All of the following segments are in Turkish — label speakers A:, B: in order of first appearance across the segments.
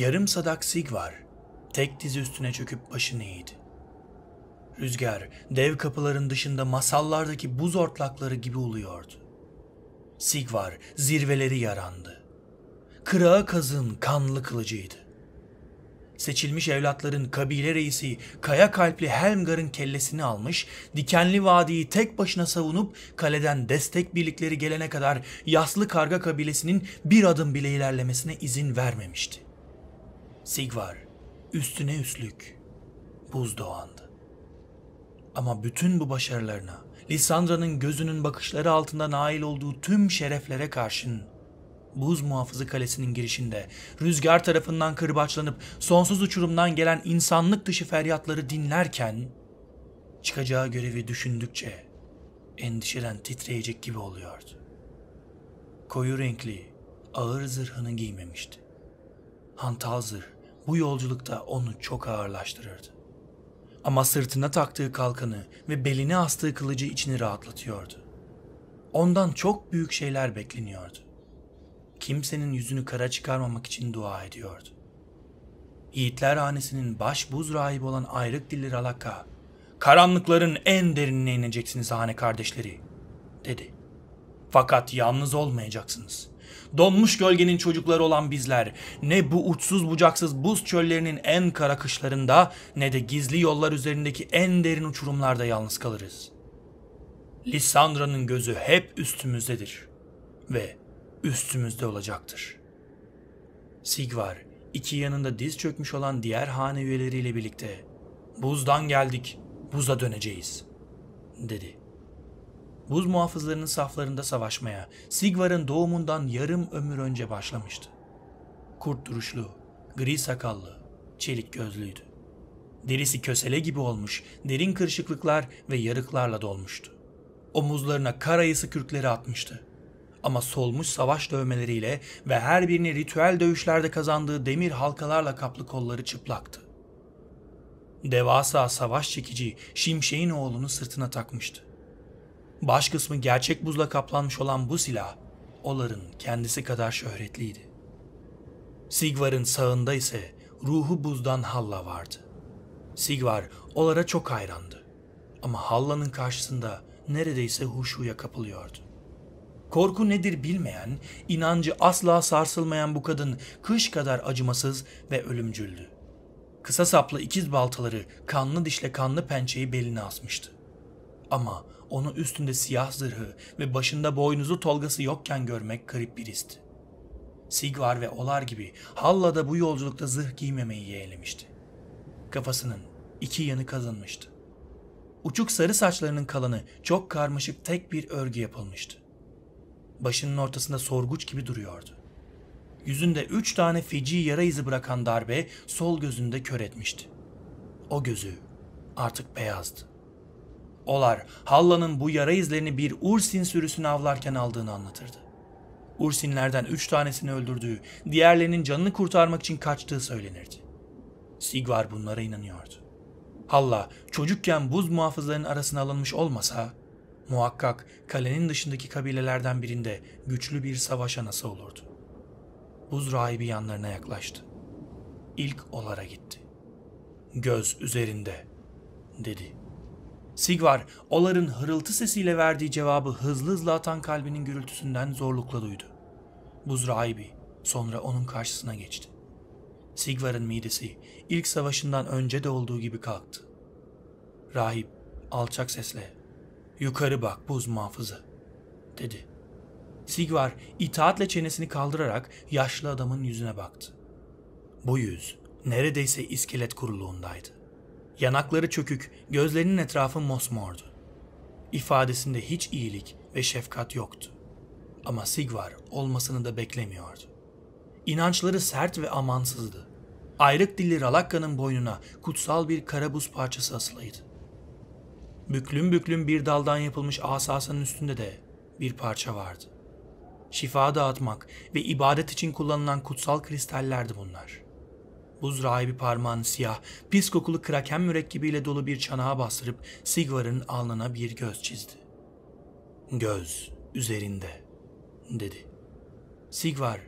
A: Yarım sadak Sigvar tek diz üstüne çöküp başını eğdi. Rüzgar dev kapıların dışında masallardaki buz ortlakları gibi uluyordu. Sigvar zirveleri yarandı. Kırağı kazın kanlı kılıcıydı. Seçilmiş evlatların kabile reisi kaya kalpli Helmgar'ın kellesini almış, dikenli vadiyi tek başına savunup kaleden destek birlikleri gelene kadar yaslı karga kabilesinin bir adım bile ilerlemesine izin vermemişti. Sigvar, üstüne üstlük buz doğandı. Ama bütün bu başarılarına, Lisandra'nın gözünün bakışları altında nail olduğu tüm şereflere karşın Buz Muhafızı Kalesi'nin girişinde rüzgar tarafından kırbaçlanıp sonsuz uçurumdan gelen insanlık dışı feryatları dinlerken çıkacağı görevi düşündükçe endişeden titreyecek gibi oluyordu. Koyu renkli ağır zırhını giymemişti. Hantal zırh bu yolculukta onu çok ağırlaştırırdı. Ama sırtına taktığı kalkanı ve beline astığı kılıcı içini rahatlatıyordu. Ondan çok büyük şeyler bekleniyordu. Kimsenin yüzünü kara çıkarmamak için dua ediyordu. Yiğitler hanesinin baş buz rahibi olan ayrık dilli Ralaka, ''Karanlıkların en derinine ineceksiniz hane kardeşleri.'' dedi. ''Fakat yalnız olmayacaksınız. Donmuş gölgenin çocukları olan bizler ne bu uçsuz bucaksız buz çöllerinin en kara kışlarında ne de gizli yollar üzerindeki en derin uçurumlarda yalnız kalırız. Lisandra'nın gözü hep üstümüzdedir ve üstümüzde olacaktır. Sigvar iki yanında diz çökmüş olan diğer hane üyeleriyle birlikte buzdan geldik, buza döneceğiz dedi buz muhafızlarının saflarında savaşmaya Sigvar'ın doğumundan yarım ömür önce başlamıştı. Kurt duruşlu, gri sakallı, çelik gözlüydü. Derisi kösele gibi olmuş, derin kırışıklıklar ve yarıklarla dolmuştu. Omuzlarına karayısı kürkleri atmıştı. Ama solmuş savaş dövmeleriyle ve her birini ritüel dövüşlerde kazandığı demir halkalarla kaplı kolları çıplaktı. Devasa savaş çekici şimşeğin oğlunu sırtına takmıştı. Baş kısmı gerçek buzla kaplanmış olan bu silah, Olar'ın kendisi kadar şöhretliydi. Sigvar'ın sağında ise ruhu buzdan Halla vardı. Sigvar Olar'a çok hayrandı. Ama Halla'nın karşısında neredeyse huşuya kapılıyordu. Korku nedir bilmeyen, inancı asla sarsılmayan bu kadın kış kadar acımasız ve ölümcüldü. Kısa saplı ikiz baltaları kanlı dişle kanlı pençeyi beline asmıştı. Ama onu üstünde siyah zırhı ve başında boynuzu tolgası yokken görmek garip bir histi. Sigvar ve Olar gibi Halla da bu yolculukta zırh giymemeyi yeğlemişti. Kafasının iki yanı kazınmıştı. Uçuk sarı saçlarının kalanı çok karmaşık tek bir örgü yapılmıştı. Başının ortasında sorguç gibi duruyordu. Yüzünde üç tane feci yara izi bırakan darbe sol gözünde kör etmişti. O gözü artık beyazdı. Olar, Halla'nın bu yara izlerini bir Ursin sürüsünü avlarken aldığını anlatırdı. Ursinlerden üç tanesini öldürdüğü, diğerlerinin canını kurtarmak için kaçtığı söylenirdi. Sigvar bunlara inanıyordu. Halla çocukken buz muhafızlarının arasına alınmış olmasa, muhakkak kalenin dışındaki kabilelerden birinde güçlü bir savaş anası olurdu. Buz rahibi yanlarına yaklaştı. İlk olara gitti. Göz üzerinde, dedi.'' Sigvar, Olar'ın hırıltı sesiyle verdiği cevabı hızlı hızlı atan kalbinin gürültüsünden zorlukla duydu. Buzraibi sonra onun karşısına geçti. Sigvar'ın midesi ilk savaşından önce de olduğu gibi kalktı. Rahip alçak sesle ''Yukarı bak buz muhafızı'' dedi. Sigvar itaatle çenesini kaldırarak yaşlı adamın yüzüne baktı. Bu yüz neredeyse iskelet kuruluğundaydı. Yanakları çökük, gözlerinin etrafı mosmordu. İfadesinde hiç iyilik ve şefkat yoktu. Ama Sigvar olmasını da beklemiyordu. İnançları sert ve amansızdı. Ayrık dilli Ralakka'nın boynuna kutsal bir karabuz parçası asılıydı. Büklüm büklüm bir daldan yapılmış asasının üstünde de bir parça vardı. Şifa dağıtmak ve ibadet için kullanılan kutsal kristallerdi bunlar.'' buz rahibi parmağını siyah, pis kokulu kraken mürekkebiyle dolu bir çanağa bastırıp Sigvar'ın alnına bir göz çizdi. Göz üzerinde, dedi. Sigvar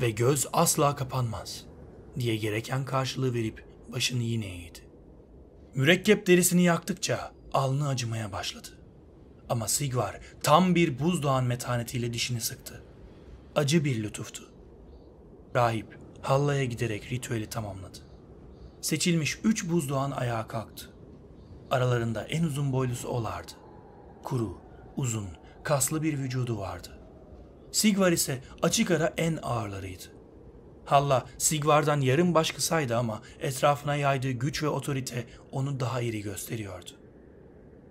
A: ve göz asla kapanmaz, diye gereken karşılığı verip başını yine eğdi. Mürekkep derisini yaktıkça alnı acımaya başladı. Ama Sigvar tam bir buzdağın metanetiyle dişini sıktı. Acı bir lütuftu. Rahip Hallaya giderek ritüeli tamamladı. Seçilmiş üç buzdoğan ayağa kalktı. Aralarında en uzun boylusu olardı. Kuru, uzun, kaslı bir vücudu vardı. Sigvar ise açık ara en ağırlarıydı. Halla Sigvar'dan yarım baş kısaydı ama etrafına yaydığı güç ve otorite onu daha iri gösteriyordu.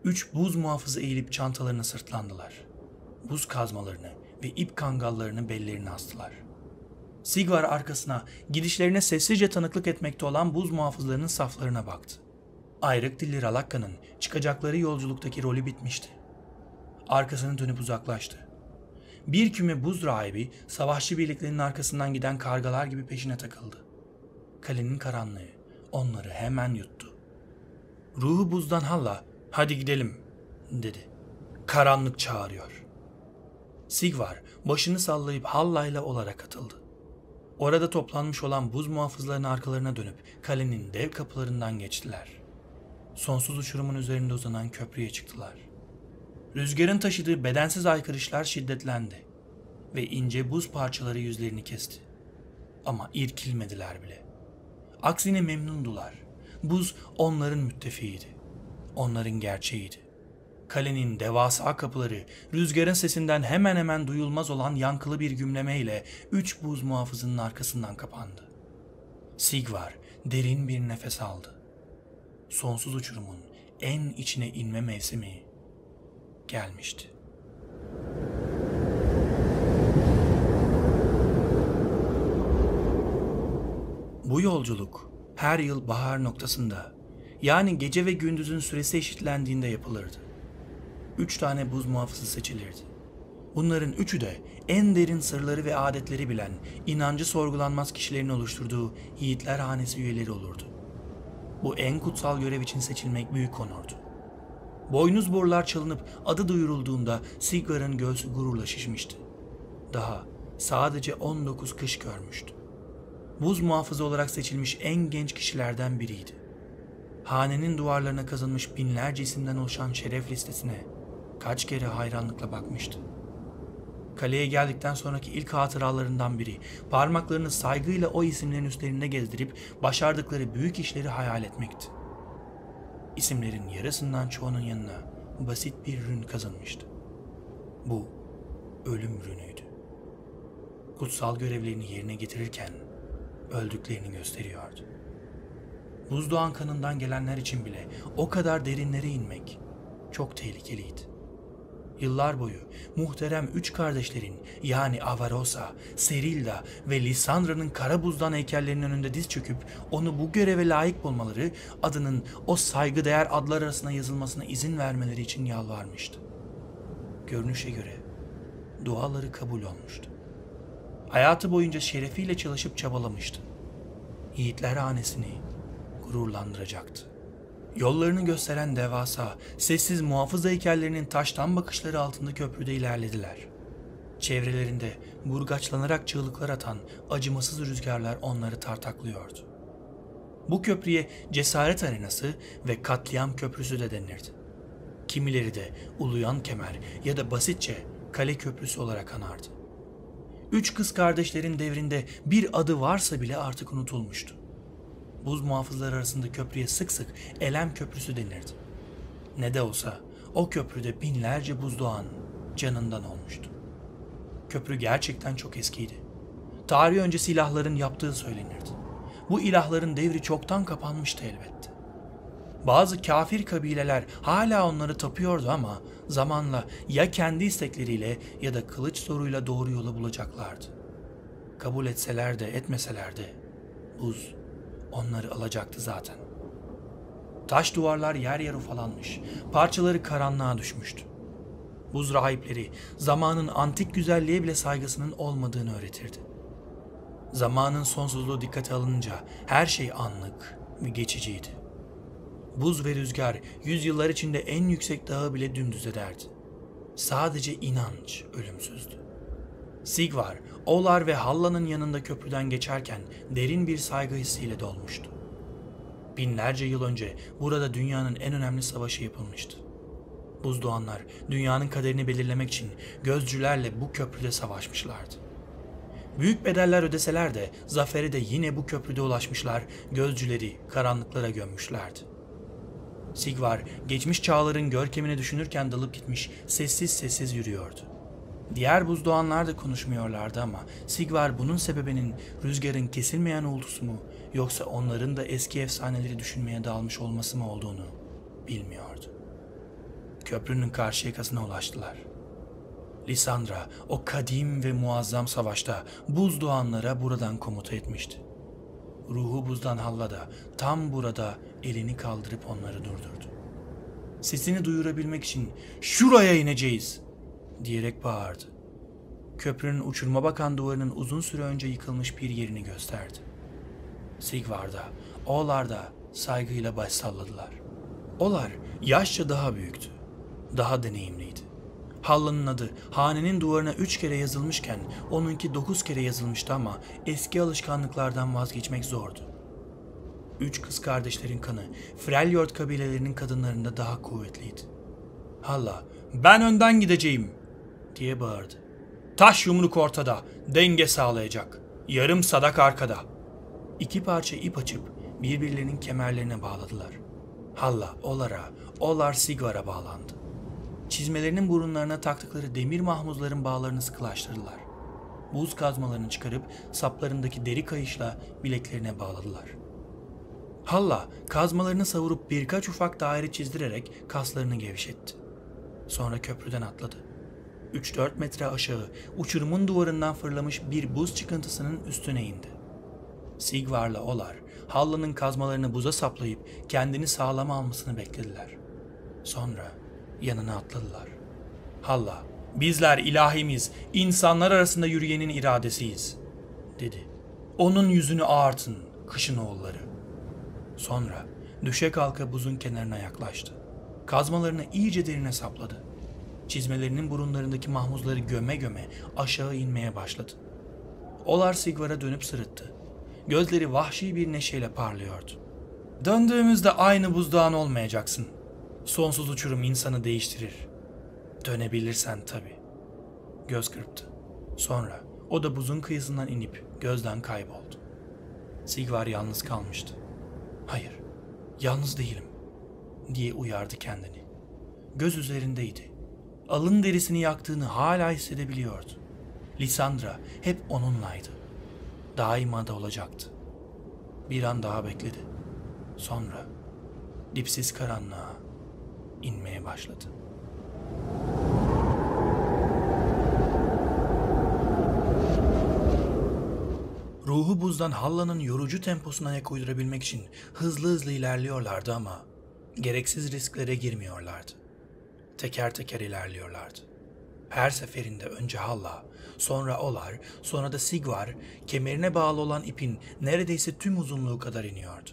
A: Üç buz muhafızı eğilip çantalarını sırtlandılar. Buz kazmalarını ve ip kangallarını bellerine astılar. Sigvar arkasına, gidişlerine sessizce tanıklık etmekte olan buz muhafızlarının saflarına baktı. Ayrık dilli Ralakka'nın çıkacakları yolculuktaki rolü bitmişti. Arkasını dönüp uzaklaştı. Bir küme buz rahibi savaşçı birliklerinin arkasından giden kargalar gibi peşine takıldı. Kalenin karanlığı onları hemen yuttu. Ruhu buzdan halla hadi gidelim dedi. Karanlık çağırıyor. Sigvar başını sallayıp hallayla olarak atıldı. Orada toplanmış olan buz muhafızlarının arkalarına dönüp kalenin dev kapılarından geçtiler. Sonsuz uçurumun üzerinde uzanan köprüye çıktılar. Rüzgarın taşıdığı bedensiz aykırışlar şiddetlendi ve ince buz parçaları yüzlerini kesti. Ama irkilmediler bile. Aksine memnundular. Buz onların müttefiğiydi. Onların gerçeğiydi. Kalenin devasa kapıları rüzgarın sesinden hemen hemen duyulmaz olan yankılı bir gümlemeyle üç buz muhafızının arkasından kapandı. Sigvar derin bir nefes aldı. Sonsuz uçurumun en içine inme mevsimi gelmişti. Bu yolculuk her yıl bahar noktasında yani gece ve gündüzün süresi eşitlendiğinde yapılırdı üç tane buz muhafızı seçilirdi. Bunların üçü de en derin sırları ve adetleri bilen, inancı sorgulanmaz kişilerin oluşturduğu Yiğitler Hanesi üyeleri olurdu. Bu en kutsal görev için seçilmek büyük onurdu. Boynuz borular çalınıp adı duyurulduğunda Sigarın göğsü gururla şişmişti. Daha sadece 19 kış görmüştü. Buz muhafızı olarak seçilmiş en genç kişilerden biriydi. Hanenin duvarlarına kazınmış binlerce isimden oluşan şeref listesine Kaç kere hayranlıkla bakmıştı. Kaleye geldikten sonraki ilk hatıralarından biri, parmaklarını saygıyla o isimlerin üstlerinde gezdirip başardıkları büyük işleri hayal etmekti. İsimlerin yarısından çoğunun yanına basit bir rün kazınmıştı. Bu ölüm rünüydü. Kutsal görevlerini yerine getirirken öldüklerini gösteriyordu. Buzdoğan kanından gelenler için bile o kadar derinlere inmek çok tehlikeliydi. Yıllar boyu muhterem üç kardeşlerin yani Avarosa, Serilda ve Lisandra'nın kara buzdan heykellerinin önünde diz çöküp onu bu göreve layık bulmaları adının o saygıdeğer adlar arasına yazılmasına izin vermeleri için yalvarmıştı. Görünüşe göre duaları kabul olmuştu. Hayatı boyunca şerefiyle çalışıp çabalamıştı. Yiğitler hanesini gururlandıracaktı. Yollarını gösteren devasa, sessiz muhafız heykellerinin taştan bakışları altında köprüde ilerlediler. Çevrelerinde burgaçlanarak çığlıklar atan acımasız rüzgarlar onları tartaklıyordu. Bu köprüye cesaret arenası ve katliam köprüsü de denirdi. Kimileri de uluyan kemer ya da basitçe kale köprüsü olarak anardı. Üç kız kardeşlerin devrinde bir adı varsa bile artık unutulmuştu buz muhafızları arasında köprüye sık sık Elem Köprüsü denirdi. Ne de olsa o köprüde binlerce buzdoğan canından olmuştu. Köprü gerçekten çok eskiydi. Tarih önce silahların yaptığı söylenirdi. Bu ilahların devri çoktan kapanmıştı elbette. Bazı kafir kabileler hala onları tapıyordu ama zamanla ya kendi istekleriyle ya da kılıç zoruyla doğru yolu bulacaklardı. Kabul etseler de etmeseler de buz onları alacaktı zaten. Taş duvarlar yer yer ufalanmış, parçaları karanlığa düşmüştü. Buz rahipleri zamanın antik güzelliğe bile saygısının olmadığını öğretirdi. Zamanın sonsuzluğu dikkate alınca her şey anlık ve geçiciydi. Buz ve rüzgar yüzyıllar içinde en yüksek dağı bile dümdüz ederdi. Sadece inanç ölümsüzdü. Sigvar Olar ve Halla'nın yanında köprüden geçerken derin bir saygı hissiyle dolmuştu. Binlerce yıl önce burada dünyanın en önemli savaşı yapılmıştı. Buzdoğanlar dünyanın kaderini belirlemek için gözcülerle bu köprüde savaşmışlardı. Büyük bedeller ödeseler de zaferi de yine bu köprüde ulaşmışlar, gözcüleri karanlıklara gömmüşlerdi. Sigvar geçmiş çağların görkemini düşünürken dalıp gitmiş, sessiz sessiz yürüyordu. Diğer buzdoğanlar da konuşmuyorlardı ama Sigvar bunun sebebinin rüzgarın kesilmeyen uğultusu mu yoksa onların da eski efsaneleri düşünmeye dalmış olması mı olduğunu bilmiyordu. Köprünün karşı yakasına ulaştılar. Lisandra o kadim ve muazzam savaşta buzdoğanlara buradan komuta etmişti. Ruhu buzdan hallada tam burada elini kaldırıp onları durdurdu. Sesini duyurabilmek için şuraya ineceğiz diyerek bağırdı. Köprünün uçurma bakan duvarının uzun süre önce yıkılmış bir yerini gösterdi. Sigvar'da, da saygıyla baş salladılar. Olar yaşça daha büyüktü, daha deneyimliydi. Hallanın adı hanenin duvarına üç kere yazılmışken onunki dokuz kere yazılmıştı ama eski alışkanlıklardan vazgeçmek zordu. Üç kız kardeşlerin kanı Freljord kabilelerinin kadınlarında daha kuvvetliydi. Halla ben önden gideceğim diye bağırdı. Taş yumruk ortada, denge sağlayacak. Yarım sadak arkada. İki parça ip açıp birbirlerinin kemerlerine bağladılar. Halla, Olar'a, Olar Sigar'a bağlandı. Çizmelerinin burunlarına taktıkları demir mahmuzların bağlarını sıkılaştırdılar. Buz kazmalarını çıkarıp saplarındaki deri kayışla bileklerine bağladılar. Halla kazmalarını savurup birkaç ufak daire çizdirerek kaslarını gevşetti. Sonra köprüden atladı. 3-4 metre aşağı uçurumun duvarından fırlamış bir buz çıkıntısının üstüne indi. Sigvar'la Olar, Halla'nın kazmalarını buza saplayıp kendini sağlam almasını beklediler. Sonra yanına atladılar. Halla, bizler ilahimiz, insanlar arasında yürüyenin iradesiyiz, dedi. Onun yüzünü ağartın, kışın oğulları. Sonra düşe kalka buzun kenarına yaklaştı. Kazmalarını iyice derine sapladı. Çizmelerinin burunlarındaki mahmuzları göme göme aşağı inmeye başladı. Olar Sigvar'a dönüp sırıttı. Gözleri vahşi bir neşeyle parlıyordu. Döndüğümüzde aynı buzdağın olmayacaksın. Sonsuz uçurum insanı değiştirir. Dönebilirsen tabi. Göz kırptı. Sonra o da buzun kıyısından inip gözden kayboldu. Sigvar yalnız kalmıştı. Hayır, yalnız değilim diye uyardı kendini. Göz üzerindeydi alın derisini yaktığını hala hissedebiliyordu. Lisandra hep onunlaydı. Daima da olacaktı. Bir an daha bekledi. Sonra dipsiz karanlığa inmeye başladı. Ruhu buzdan Halla'nın yorucu temposuna ayak uydurabilmek için hızlı hızlı ilerliyorlardı ama gereksiz risklere girmiyorlardı teker teker ilerliyorlardı. Her seferinde önce Halla, sonra Olar, sonra da Sigvar kemerine bağlı olan ipin neredeyse tüm uzunluğu kadar iniyordu.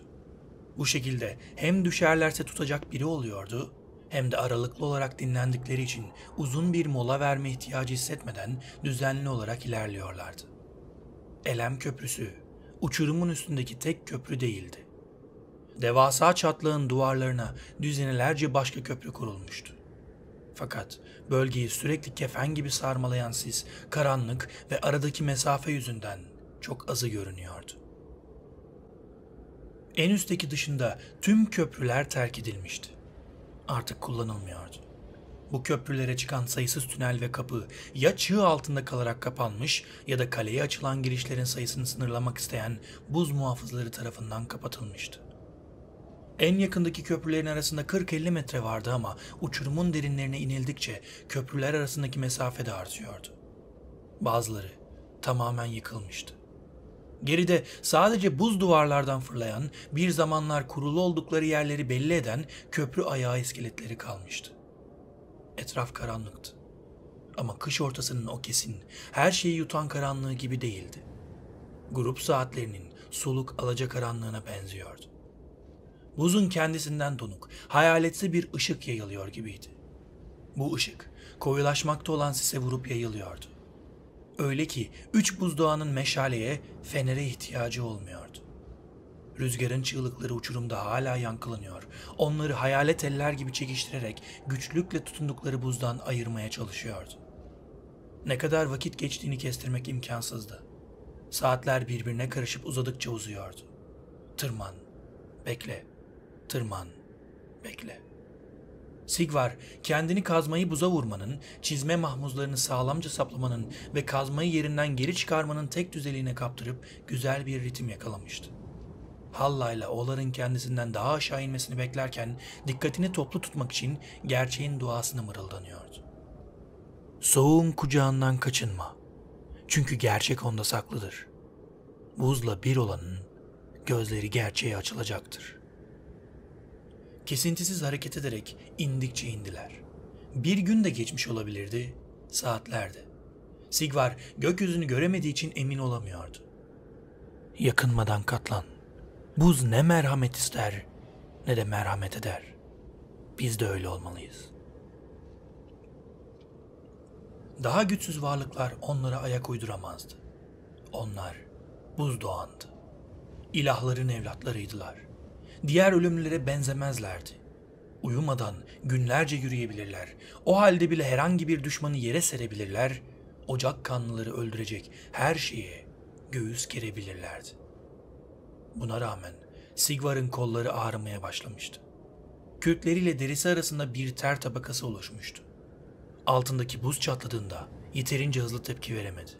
A: Bu şekilde hem düşerlerse tutacak biri oluyordu hem de aralıklı olarak dinlendikleri için uzun bir mola verme ihtiyacı hissetmeden düzenli olarak ilerliyorlardı. Elem Köprüsü, uçurumun üstündeki tek köprü değildi. Devasa çatlağın duvarlarına düzinelerce başka köprü kurulmuştu. Fakat bölgeyi sürekli kefen gibi sarmalayan sis, karanlık ve aradaki mesafe yüzünden çok azı görünüyordu. En üstteki dışında tüm köprüler terk edilmişti. Artık kullanılmıyordu. Bu köprülere çıkan sayısız tünel ve kapı ya çığ altında kalarak kapanmış ya da kaleye açılan girişlerin sayısını sınırlamak isteyen buz muhafızları tarafından kapatılmıştı. En yakındaki köprülerin arasında 40-50 metre vardı ama uçurumun derinlerine inildikçe köprüler arasındaki mesafe de artıyordu. Bazıları tamamen yıkılmıştı. Geride sadece buz duvarlardan fırlayan, bir zamanlar kurulu oldukları yerleri belli eden köprü ayağı iskeletleri kalmıştı. Etraf karanlıktı. Ama kış ortasının o kesin, her şeyi yutan karanlığı gibi değildi. Grup saatlerinin soluk alacakaranlığına benziyor. Buzun kendisinden donuk, hayaletsi bir ışık yayılıyor gibiydi. Bu ışık, koyulaşmakta olan sise vurup yayılıyordu. Öyle ki üç buzdağının meşaleye, fenere ihtiyacı olmuyordu. Rüzgarın çığlıkları uçurumda hala yankılanıyor. Onları hayalet eller gibi çekiştirerek güçlükle tutundukları buzdan ayırmaya çalışıyordu. Ne kadar vakit geçtiğini kestirmek imkansızdı. Saatler birbirine karışıp uzadıkça uzuyordu. Tırman, bekle, tırman, bekle. Sigvar kendini kazmayı buza vurmanın, çizme mahmuzlarını sağlamca saplamanın ve kazmayı yerinden geri çıkarmanın tek düzeliğine kaptırıp güzel bir ritim yakalamıştı. Halla'yla Olar'ın kendisinden daha aşağı inmesini beklerken dikkatini toplu tutmak için gerçeğin duasını mırıldanıyordu. Soğuğun kucağından kaçınma. Çünkü gerçek onda saklıdır. Buzla bir olanın gözleri gerçeğe açılacaktır.'' kesintisiz hareket ederek indikçe indiler. Bir gün de geçmiş olabilirdi, saatlerdi. Sigvar gökyüzünü göremediği için emin olamıyordu. Yakınmadan katlan. Buz ne merhamet ister ne de merhamet eder. Biz de öyle olmalıyız. Daha güçsüz varlıklar onlara ayak uyduramazdı. Onlar buz doğandı. İlahların evlatlarıydılar.'' diğer ölümlere benzemezlerdi. Uyumadan günlerce yürüyebilirler. O halde bile herhangi bir düşmanı yere serebilirler. Ocak kanlıları öldürecek her şeye göğüs gerebilirlerdi. Buna rağmen Sigvar'ın kolları ağrımaya başlamıştı. Kürkleriyle derisi arasında bir ter tabakası oluşmuştu. Altındaki buz çatladığında yeterince hızlı tepki veremedi.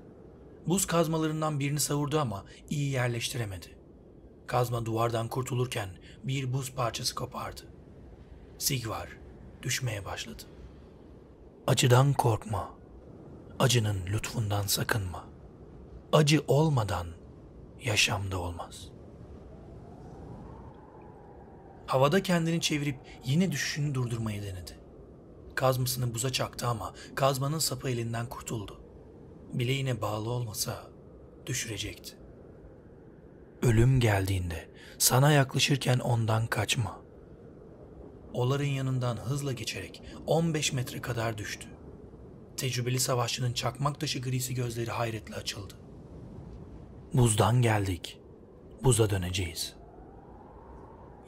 A: Buz kazmalarından birini savurdu ama iyi yerleştiremedi. Kazma duvardan kurtulurken bir buz parçası kopardı. Sigvar düşmeye başladı. Acıdan korkma. Acının lütfundan sakınma. Acı olmadan yaşamda olmaz. Havada kendini çevirip yine düşüşünü durdurmayı denedi. Kazmasını buza çaktı ama kazmanın sapı elinden kurtuldu. Bileğine bağlı olmasa düşürecekti. Ölüm geldiğinde sana yaklaşırken ondan kaçma. Oların yanından hızla geçerek 15 metre kadar düştü. Tecrübeli savaşçının çakmak taşı grisi gözleri hayretle açıldı. Buzdan geldik. Buza döneceğiz.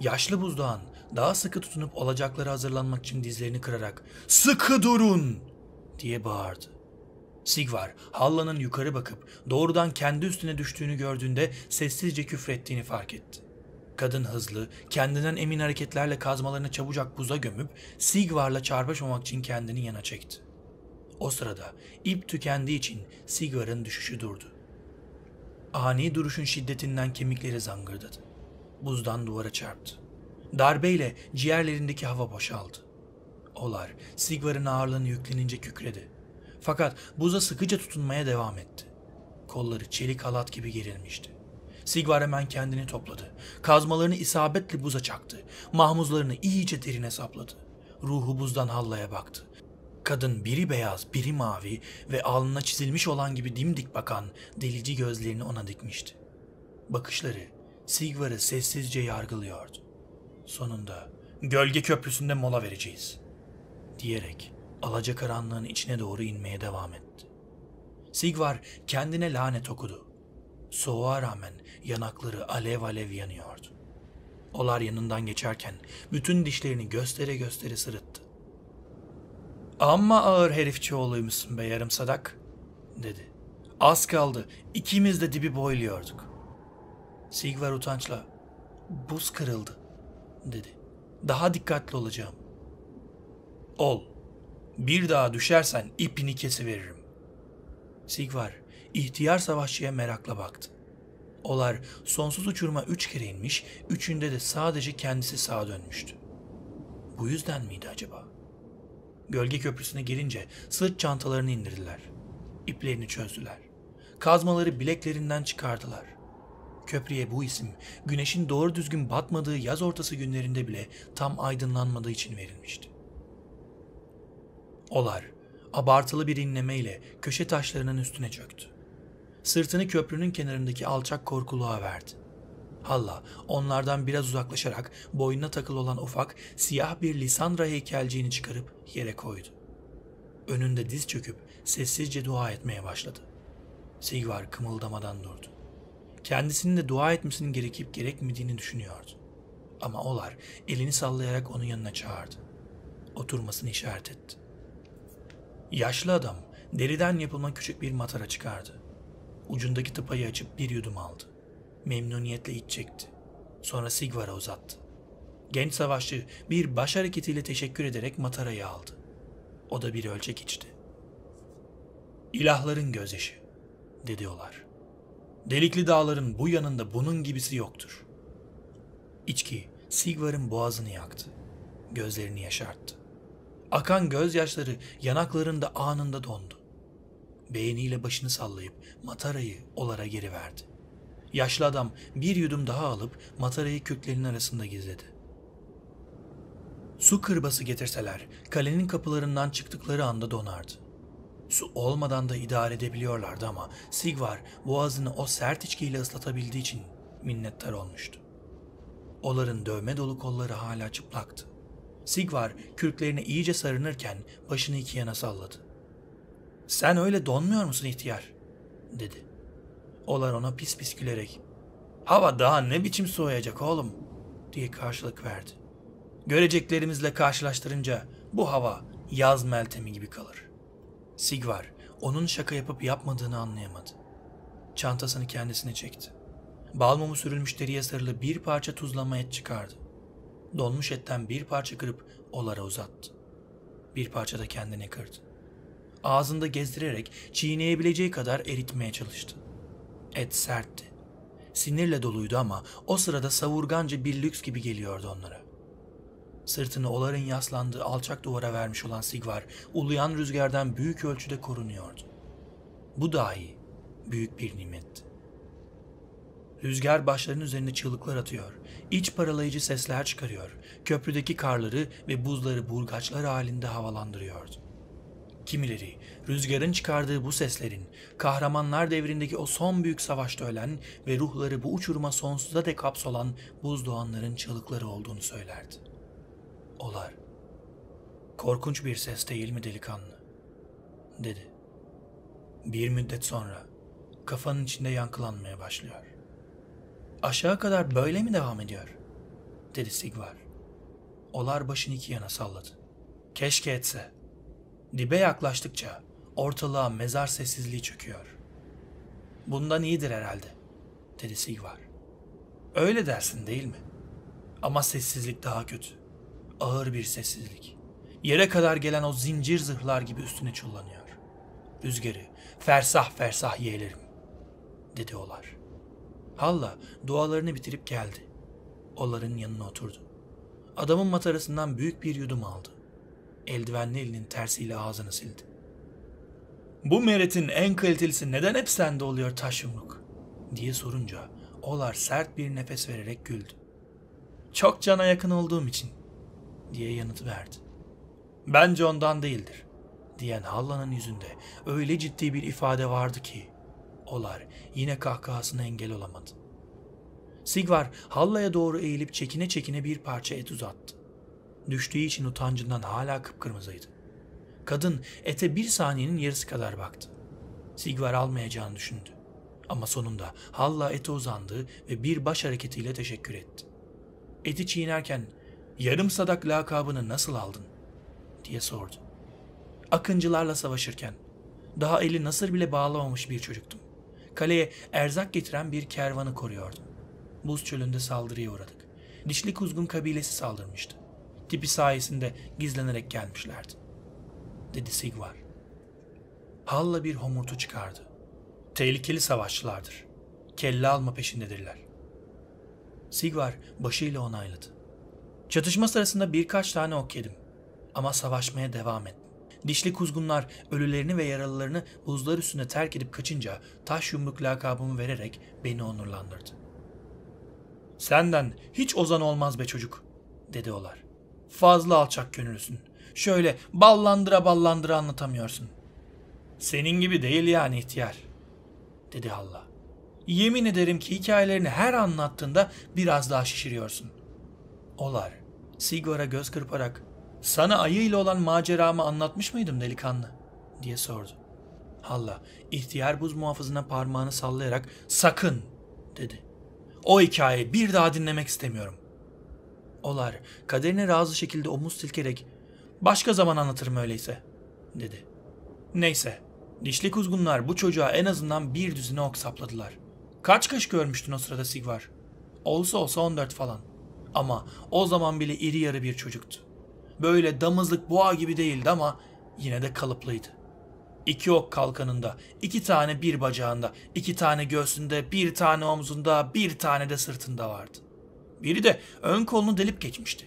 A: Yaşlı buzdağın daha sıkı tutunup olacakları hazırlanmak için dizlerini kırarak ''Sıkı durun!'' diye bağırdı. Sigvar, Halla'nın yukarı bakıp doğrudan kendi üstüne düştüğünü gördüğünde sessizce küfrettiğini fark etti. Kadın hızlı, kendinden emin hareketlerle kazmalarını çabucak buza gömüp Sigvar'la çarpışmamak için kendini yana çekti. O sırada ip tükendiği için Sigvar'ın düşüşü durdu. Ani duruşun şiddetinden kemikleri zangırdadı. Buzdan duvara çarptı. Darbeyle ciğerlerindeki hava boşaldı. Olar Sigvar'ın ağırlığını yüklenince kükredi. Fakat buza sıkıca tutunmaya devam etti. Kolları çelik halat gibi gerilmişti. Sigvar hemen kendini topladı. Kazmalarını isabetle buza çaktı. Mahmuzlarını iyice derine sapladı. Ruhu buzdan hallaya baktı. Kadın biri beyaz, biri mavi ve alnına çizilmiş olan gibi dimdik bakan delici gözlerini ona dikmişti. Bakışları Sigvar'ı sessizce yargılıyordu. Sonunda gölge köprüsünde mola vereceğiz diyerek alacakaranlığın içine doğru inmeye devam etti. Sigvar kendine lanet okudu. Soğuğa rağmen yanakları alev alev yanıyordu. Olar yanından geçerken bütün dişlerini göstere göstere sırıttı. Amma ağır herifçi oğluymuşsun be yarım sadak, dedi. Az kaldı, ikimiz de dibi boyluyorduk. Sigvar utançla, buz kırıldı, dedi. Daha dikkatli olacağım. Ol, bir daha düşersen ipini kesiveririm. Sigvar ihtiyar savaşçıya merakla baktı. Olar sonsuz uçuruma üç kere inmiş, üçünde de sadece kendisi sağa dönmüştü. Bu yüzden miydi acaba? Gölge köprüsüne gelince sırt çantalarını indirdiler. İplerini çözdüler. Kazmaları bileklerinden çıkardılar. Köprüye bu isim güneşin doğru düzgün batmadığı yaz ortası günlerinde bile tam aydınlanmadığı için verilmişti. Olar, abartılı bir inlemeyle köşe taşlarının üstüne çöktü. Sırtını köprünün kenarındaki alçak korkuluğa verdi. Halla onlardan biraz uzaklaşarak boynuna takılı olan ufak siyah bir Lisandra heykelciğini çıkarıp yere koydu. Önünde diz çöküp sessizce dua etmeye başladı. Sigvar kımıldamadan durdu. Kendisinin de dua etmesinin gerekip gerekmediğini düşünüyordu. Ama Olar elini sallayarak onun yanına çağırdı. Oturmasını işaret etti. Yaşlı adam deriden yapılma küçük bir matara çıkardı. Ucundaki tıpayı açıp bir yudum aldı. Memnuniyetle iç çekti. Sonra Sigvar'a uzattı. Genç savaşçı bir baş hareketiyle teşekkür ederek matarayı aldı. O da bir ölçek içti. İlahların gözyaşı, dediyorlar. Delikli dağların bu yanında bunun gibisi yoktur. İçki, Sigvar'ın boğazını yaktı. Gözlerini yaşarttı. Akan gözyaşları yanaklarında anında dondu. Beğeniyle başını sallayıp matarayı Olar'a geri verdi. Yaşlı adam bir yudum daha alıp matarayı köklerin arasında gizledi. Su kırbası getirseler kalenin kapılarından çıktıkları anda donardı. Su olmadan da idare edebiliyorlardı ama Sigvar boğazını o sert içkiyle ıslatabildiği için minnettar olmuştu. Oların dövme dolu kolları hala çıplaktı. Sigvar kürklerini iyice sarınırken başını iki yana salladı. ''Sen öyle donmuyor musun ihtiyar?'' dedi. Olar ona pis pis gülerek ''Hava daha ne biçim soğuyacak oğlum?'' diye karşılık verdi. Göreceklerimizle karşılaştırınca bu hava yaz meltemi gibi kalır. Sigvar onun şaka yapıp yapmadığını anlayamadı. Çantasını kendisine çekti. Balmumu sürülmüş deriye sarılı bir parça tuzlama et çıkardı donmuş etten bir parça kırıp olara uzattı. Bir parça da kendine kırdı. Ağzında gezdirerek çiğneyebileceği kadar eritmeye çalıştı. Et sertti. Sinirle doluydu ama o sırada savurganca bir lüks gibi geliyordu onlara. Sırtını oların yaslandığı alçak duvara vermiş olan Sigvar, uluyan rüzgardan büyük ölçüde korunuyordu. Bu dahi büyük bir nimetti. Rüzgar başlarının üzerine çığlıklar atıyor. İç paralayıcı sesler çıkarıyor. Köprüdeki karları ve buzları burgaçlar halinde havalandırıyordu. Kimileri rüzgarın çıkardığı bu seslerin kahramanlar devrindeki o son büyük savaşta ölen ve ruhları bu uçuruma sonsuza dek kapsolan buzdoğanların çığlıkları olduğunu söylerdi. Olar. Korkunç bir ses değil mi delikanlı? dedi. Bir müddet sonra kafanın içinde yankılanmaya başlıyor aşağı kadar böyle mi devam ediyor? dedi Sigvar. Olar başını iki yana salladı. Keşke etse. Dibe yaklaştıkça ortalığa mezar sessizliği çöküyor. Bundan iyidir herhalde, dedi Sigvar. Öyle dersin değil mi? Ama sessizlik daha kötü. Ağır bir sessizlik. Yere kadar gelen o zincir zırhlar gibi üstüne çullanıyor. Rüzgarı fersah fersah yeğlerim, dedi olar. Halla dualarını bitirip geldi. Onların yanına oturdu. Adamın matarasından büyük bir yudum aldı. Eldivenli elinin tersiyle ağzını sildi. Bu meretin en kalitelisi neden hep sende oluyor taş yumruk? diye sorunca Olar sert bir nefes vererek güldü. Çok cana yakın olduğum için diye yanıt verdi. Bence ondan değildir diyen Halla'nın yüzünde öyle ciddi bir ifade vardı ki holar yine kahkahasına engel olamadı. Sigvar Halla'ya doğru eğilip çekine çekine bir parça et uzattı. Düştüğü için utancından hala kıpkırmızıydı. Kadın ete bir saniyenin yarısı kadar baktı. Sigvar almayacağını düşündü. Ama sonunda Halla ete uzandı ve bir baş hareketiyle teşekkür etti. Eti çiğnerken yarım sadak lakabını nasıl aldın diye sordu. Akıncılarla savaşırken daha eli nasır bile bağlamamış bir çocuktum kaleye erzak getiren bir kervanı koruyordum. Buz çölünde saldırıya uğradık. Dişli Kuzgun kabilesi saldırmıştı. Tipi sayesinde gizlenerek gelmişlerdi. Dedi Sigvar. Halla bir homurtu çıkardı. Tehlikeli savaşçılardır. Kelle alma peşindedirler. Sigvar başıyla onayladı. Çatışma sırasında birkaç tane ok yedim. Ama savaşmaya devam ettim. Dişli kuzgunlar ölülerini ve yaralılarını buzlar üstünde terk edip kaçınca taş yumruk lakabımı vererek beni onurlandırdı. Senden hiç ozan olmaz be çocuk, dedi olar. Fazla alçak gönüllüsün. Şöyle ballandıra ballandıra anlatamıyorsun. Senin gibi değil yani ihtiyar, dedi Halla. Yemin ederim ki hikayelerini her anlattığında biraz daha şişiriyorsun. Olar, sigara göz kırparak sana ayıyla olan maceramı anlatmış mıydım delikanlı? diye sordu. Halla ihtiyar buz muhafızına parmağını sallayarak sakın dedi. O hikayeyi bir daha dinlemek istemiyorum. Olar kaderine razı şekilde omuz silkerek başka zaman anlatırım öyleyse dedi. Neyse dişli kuzgunlar bu çocuğa en azından bir düzine ok sapladılar. Kaç kaş görmüştün o sırada Sigvar? Olsa olsa 14 falan. Ama o zaman bile iri yarı bir çocuktu. Böyle damızlık boğa gibi değildi ama yine de kalıplıydı. İki ok kalkanında, iki tane bir bacağında, iki tane göğsünde, bir tane omzunda, bir tane de sırtında vardı. Biri de ön kolunu delip geçmişti.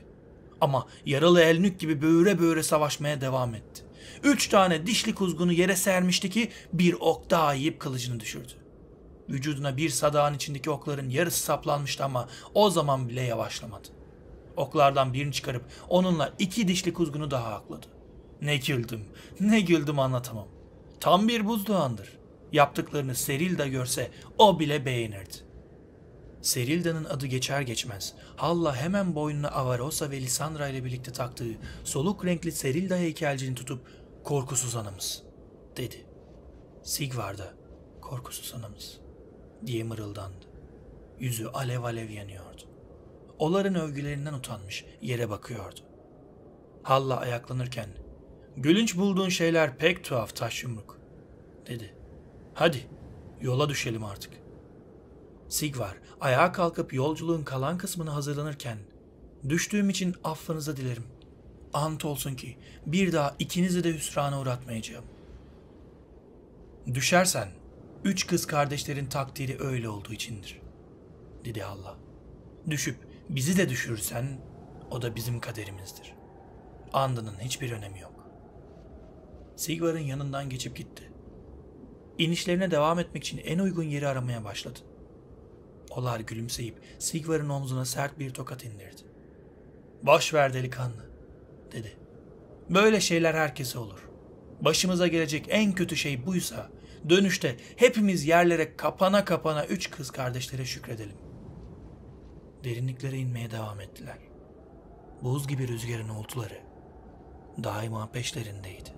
A: Ama yaralı elnük gibi böğüre böğüre savaşmaya devam etti. Üç tane dişli kuzgunu yere sermişti ki bir ok daha yiyip kılıcını düşürdü. Vücuduna bir sadağın içindeki okların yarısı saplanmıştı ama o zaman bile yavaşlamadı oklardan birini çıkarıp onunla iki dişli kuzgunu daha akladı. Ne güldüm, ne güldüm anlatamam. Tam bir buzdoğandır. Yaptıklarını Serilda görse o bile beğenirdi. Serilda'nın adı geçer geçmez Halla hemen boynuna Avarosa ve Lisandra ile birlikte taktığı soluk renkli Serilda heykelcini tutup korkusuz anamız dedi. Sigvar'da korkusuz anamız diye mırıldandı. Yüzü alev alev yanıyordu. Oların övgülerinden utanmış yere bakıyordu. Halla ayaklanırken ''Gülünç bulduğun şeyler pek tuhaf taş yumruk.'' dedi. ''Hadi yola düşelim artık.'' Sigvar ayağa kalkıp yolculuğun kalan kısmını hazırlanırken ''Düştüğüm için affınıza dilerim. Ant olsun ki bir daha ikinizi de hüsrana uğratmayacağım.'' Düşersen üç kız kardeşlerin takdiri öyle olduğu içindir, dedi Allah. Düşüp Bizi de düşürsen o da bizim kaderimizdir. Andının hiçbir önemi yok. Sigvar'ın yanından geçip gitti. İnişlerine devam etmek için en uygun yeri aramaya başladı. Olar gülümseyip Sigvar'ın omzuna sert bir tokat indirdi. Boş ver delikanlı, dedi. Böyle şeyler herkese olur. Başımıza gelecek en kötü şey buysa, dönüşte hepimiz yerlere kapana kapana üç kız kardeşlere şükredelim derinliklere inmeye devam ettiler. Buz gibi rüzgarın oltuları daima peşlerindeydi.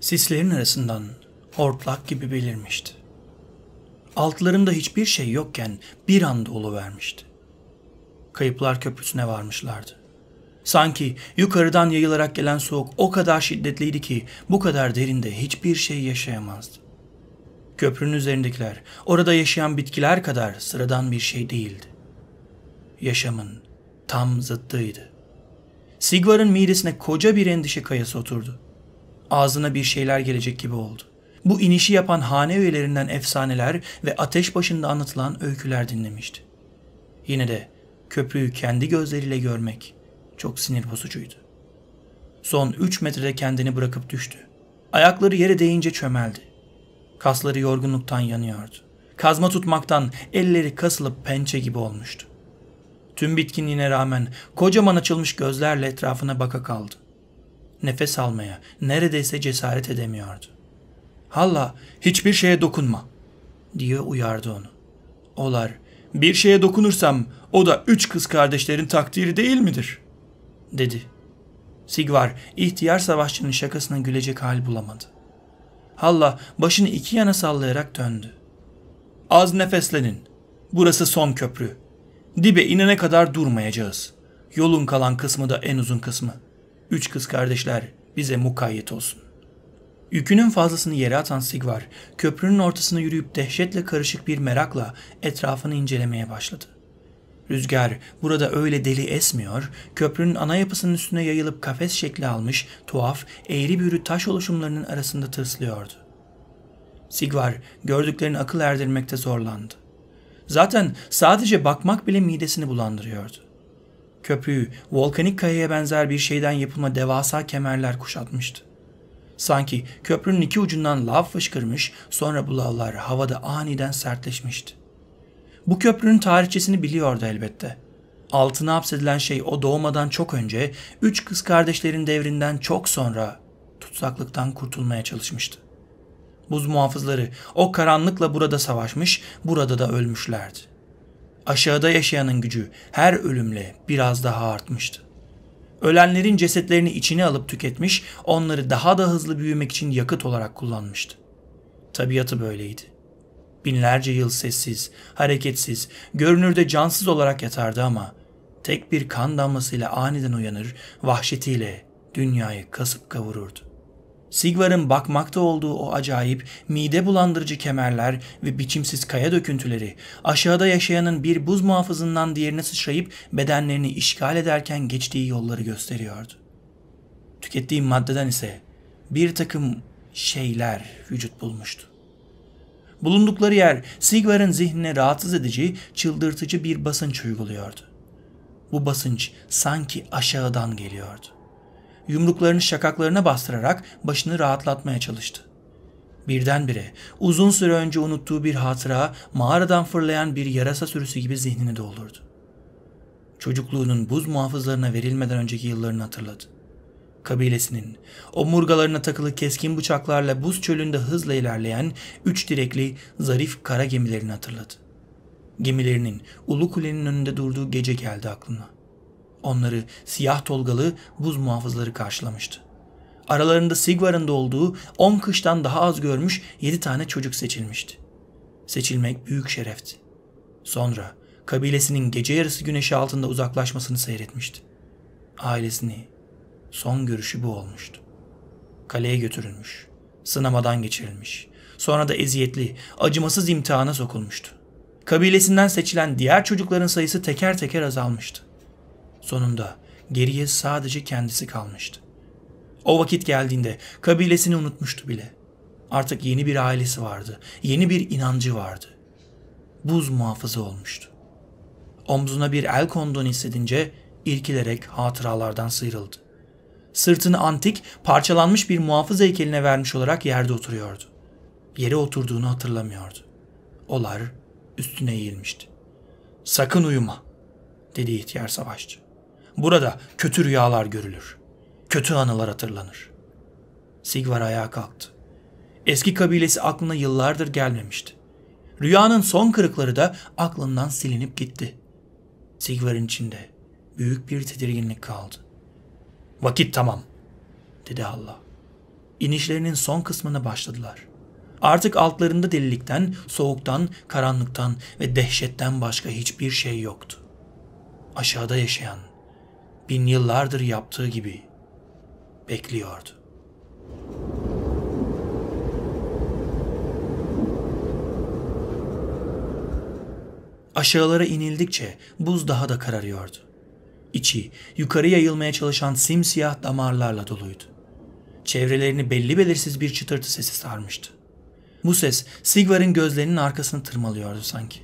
A: Sislerin arasından hortlak gibi belirmişti. Altlarında hiçbir şey yokken bir anda vermişti. Kayıplar Köprüsü'ne varmışlardı. Sanki yukarıdan yayılarak gelen soğuk o kadar şiddetliydi ki bu kadar derinde hiçbir şey yaşayamazdı. Köprünün üzerindekiler orada yaşayan bitkiler kadar sıradan bir şey değildi. Yaşamın tam zıttıydı. Sigvar'ın midesine koca bir endişe kayası oturdu. Ağzına bir şeyler gelecek gibi oldu. Bu inişi yapan hane üyelerinden efsaneler ve ateş başında anlatılan öyküler dinlemişti. Yine de köprüyü kendi gözleriyle görmek çok sinir bozucuydu. Son 3 metrede kendini bırakıp düştü. Ayakları yere değince çömeldi. Kasları yorgunluktan yanıyordu. Kazma tutmaktan elleri kasılıp pençe gibi olmuştu. Tüm bitkinliğine rağmen kocaman açılmış gözlerle etrafına baka kaldı. Nefes almaya neredeyse cesaret edemiyordu. Halla hiçbir şeye dokunma diye uyardı onu. Olar bir şeye dokunursam o da üç kız kardeşlerin takdiri değil midir?'' dedi. Sigvar ihtiyar savaşçının şakasına gülecek hal bulamadı. Halla başını iki yana sallayarak döndü. Az nefeslenin. Burası son köprü. Dibe inene kadar durmayacağız. Yolun kalan kısmı da en uzun kısmı. Üç kız kardeşler bize mukayyet olsun. Yükünün fazlasını yere atan Sigvar, köprünün ortasına yürüyüp dehşetle karışık bir merakla etrafını incelemeye başladı. Rüzgar burada öyle deli esmiyor, köprünün ana yapısının üstüne yayılıp kafes şekli almış tuhaf, eğri büğrü taş oluşumlarının arasında tırslıyordu. Sigvar gördüklerini akıl erdirmekte zorlandı. Zaten sadece bakmak bile midesini bulandırıyordu. Köprüyü volkanik kayaya benzer bir şeyden yapılma devasa kemerler kuşatmıştı. Sanki köprünün iki ucundan lav fışkırmış, sonra bulavlar lavlar havada aniden sertleşmişti. Bu köprünün tarihçesini biliyordu elbette. Altına hapsedilen şey o doğmadan çok önce, üç kız kardeşlerin devrinden çok sonra tutsaklıktan kurtulmaya çalışmıştı. Buz muhafızları o karanlıkla burada savaşmış, burada da ölmüşlerdi. Aşağıda yaşayanın gücü her ölümle biraz daha artmıştı. Ölenlerin cesetlerini içine alıp tüketmiş, onları daha da hızlı büyümek için yakıt olarak kullanmıştı. Tabiatı böyleydi. Binlerce yıl sessiz, hareketsiz, görünürde cansız olarak yatardı ama tek bir kan damlasıyla aniden uyanır, vahşetiyle dünyayı kasıp kavururdu. Sigvar'ın bakmakta olduğu o acayip, mide bulandırıcı kemerler ve biçimsiz kaya döküntüleri, aşağıda yaşayanın bir buz muhafızından diğerine sıçrayıp bedenlerini işgal ederken geçtiği yolları gösteriyordu. Tükettiği maddeden ise bir takım şeyler vücut bulmuştu. Bulundukları yer Sigvar'ın zihnine rahatsız edici, çıldırtıcı bir basınç uyguluyordu. Bu basınç sanki aşağıdan geliyordu. Yumruklarını şakaklarına bastırarak başını rahatlatmaya çalıştı. Birdenbire uzun süre önce unuttuğu bir hatıra mağaradan fırlayan bir yarasa sürüsü gibi zihnini doldurdu. Çocukluğunun buz muhafızlarına verilmeden önceki yıllarını hatırladı kabilesinin omurgalarına takılı keskin bıçaklarla buz çölünde hızla ilerleyen üç direkli zarif kara gemilerini hatırladı. Gemilerinin Ulu Kule'nin önünde durduğu gece geldi aklına. Onları siyah tolgalı buz muhafızları karşılamıştı. Aralarında Sigvar'ın da olduğu on kıştan daha az görmüş yedi tane çocuk seçilmişti. Seçilmek büyük şerefti. Sonra kabilesinin gece yarısı güneşi altında uzaklaşmasını seyretmişti. Ailesini, Son görüşü bu olmuştu. Kaleye götürülmüş, sınamadan geçirilmiş, sonra da eziyetli, acımasız imtihana sokulmuştu. Kabilesinden seçilen diğer çocukların sayısı teker teker azalmıştı. Sonunda geriye sadece kendisi kalmıştı. O vakit geldiğinde kabilesini unutmuştu bile. Artık yeni bir ailesi vardı, yeni bir inancı vardı. Buz muhafızı olmuştu. Omzuna bir el konduğunu hissedince irkilerek hatıralardan sıyrıldı. Sırtını antik, parçalanmış bir muhafız heykeline vermiş olarak yerde oturuyordu. Yere oturduğunu hatırlamıyordu. Olar üstüne eğilmişti. Sakın uyuma, dedi ihtiyar savaşçı. Burada kötü rüyalar görülür. Kötü anılar hatırlanır. Sigvar ayağa kalktı. Eski kabilesi aklına yıllardır gelmemişti. Rüyanın son kırıkları da aklından silinip gitti. Sigvar'ın içinde büyük bir tedirginlik kaldı. Vakit tamam, dedi Allah. İnişlerinin son kısmını başladılar. Artık altlarında delilikten, soğuktan, karanlıktan ve dehşetten başka hiçbir şey yoktu. Aşağıda yaşayan, bin yıllardır yaptığı gibi bekliyordu. Aşağılara inildikçe buz daha da kararıyordu. İçi yukarı yayılmaya çalışan simsiyah damarlarla doluydu. Çevrelerini belli belirsiz bir çıtırtı sesi sarmıştı. Bu ses Sigvar'ın gözlerinin arkasını tırmalıyordu sanki.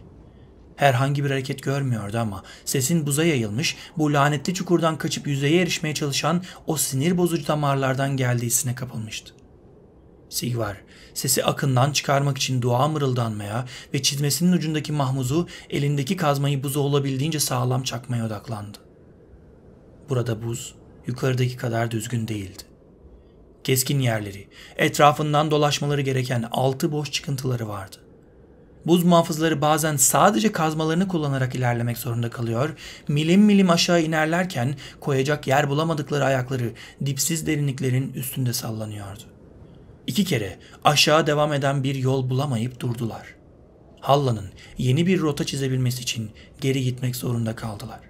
A: Herhangi bir hareket görmüyordu ama sesin buza yayılmış, bu lanetli çukurdan kaçıp yüzeye erişmeye çalışan o sinir bozucu damarlardan geldiği geldiğisine kapılmıştı. Sigvar, sesi akından çıkarmak için dua mırıldanmaya ve çizmesinin ucundaki mahmuzu elindeki kazmayı buza olabildiğince sağlam çakmaya odaklandı. Burada buz yukarıdaki kadar düzgün değildi. Keskin yerleri, etrafından dolaşmaları gereken altı boş çıkıntıları vardı. Buz muhafızları bazen sadece kazmalarını kullanarak ilerlemek zorunda kalıyor, milim milim aşağı inerlerken koyacak yer bulamadıkları ayakları dipsiz derinliklerin üstünde sallanıyordu. İki kere aşağı devam eden bir yol bulamayıp durdular. Halla'nın yeni bir rota çizebilmesi için geri gitmek zorunda kaldılar.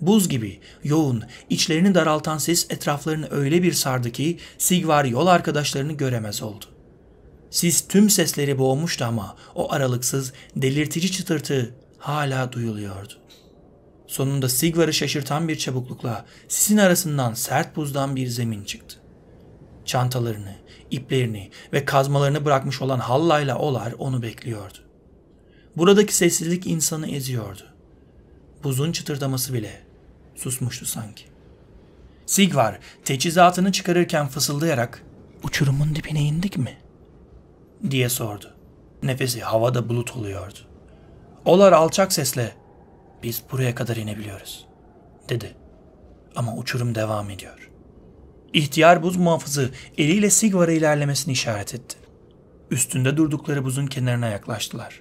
A: Buz gibi, yoğun, içlerini daraltan ses etraflarını öyle bir sardı ki Sigvar yol arkadaşlarını göremez oldu. Sis tüm sesleri boğmuştu ama o aralıksız, delirtici çıtırtı hala duyuluyordu. Sonunda Sigvar'ı şaşırtan bir çabuklukla sisin arasından sert buzdan bir zemin çıktı. Çantalarını, iplerini ve kazmalarını bırakmış olan Halla'yla Olar onu bekliyordu. Buradaki sessizlik insanı eziyordu. Buzun çıtırdaması bile susmuştu sanki. Sigvar teçhizatını çıkarırken fısıldayarak ''Uçurumun dibine indik mi?'' diye sordu. Nefesi havada bulut oluyordu. Olar alçak sesle ''Biz buraya kadar inebiliyoruz.'' dedi. Ama uçurum devam ediyor. İhtiyar buz muhafızı eliyle Sigvar'a ilerlemesini işaret etti. Üstünde durdukları buzun kenarına yaklaştılar.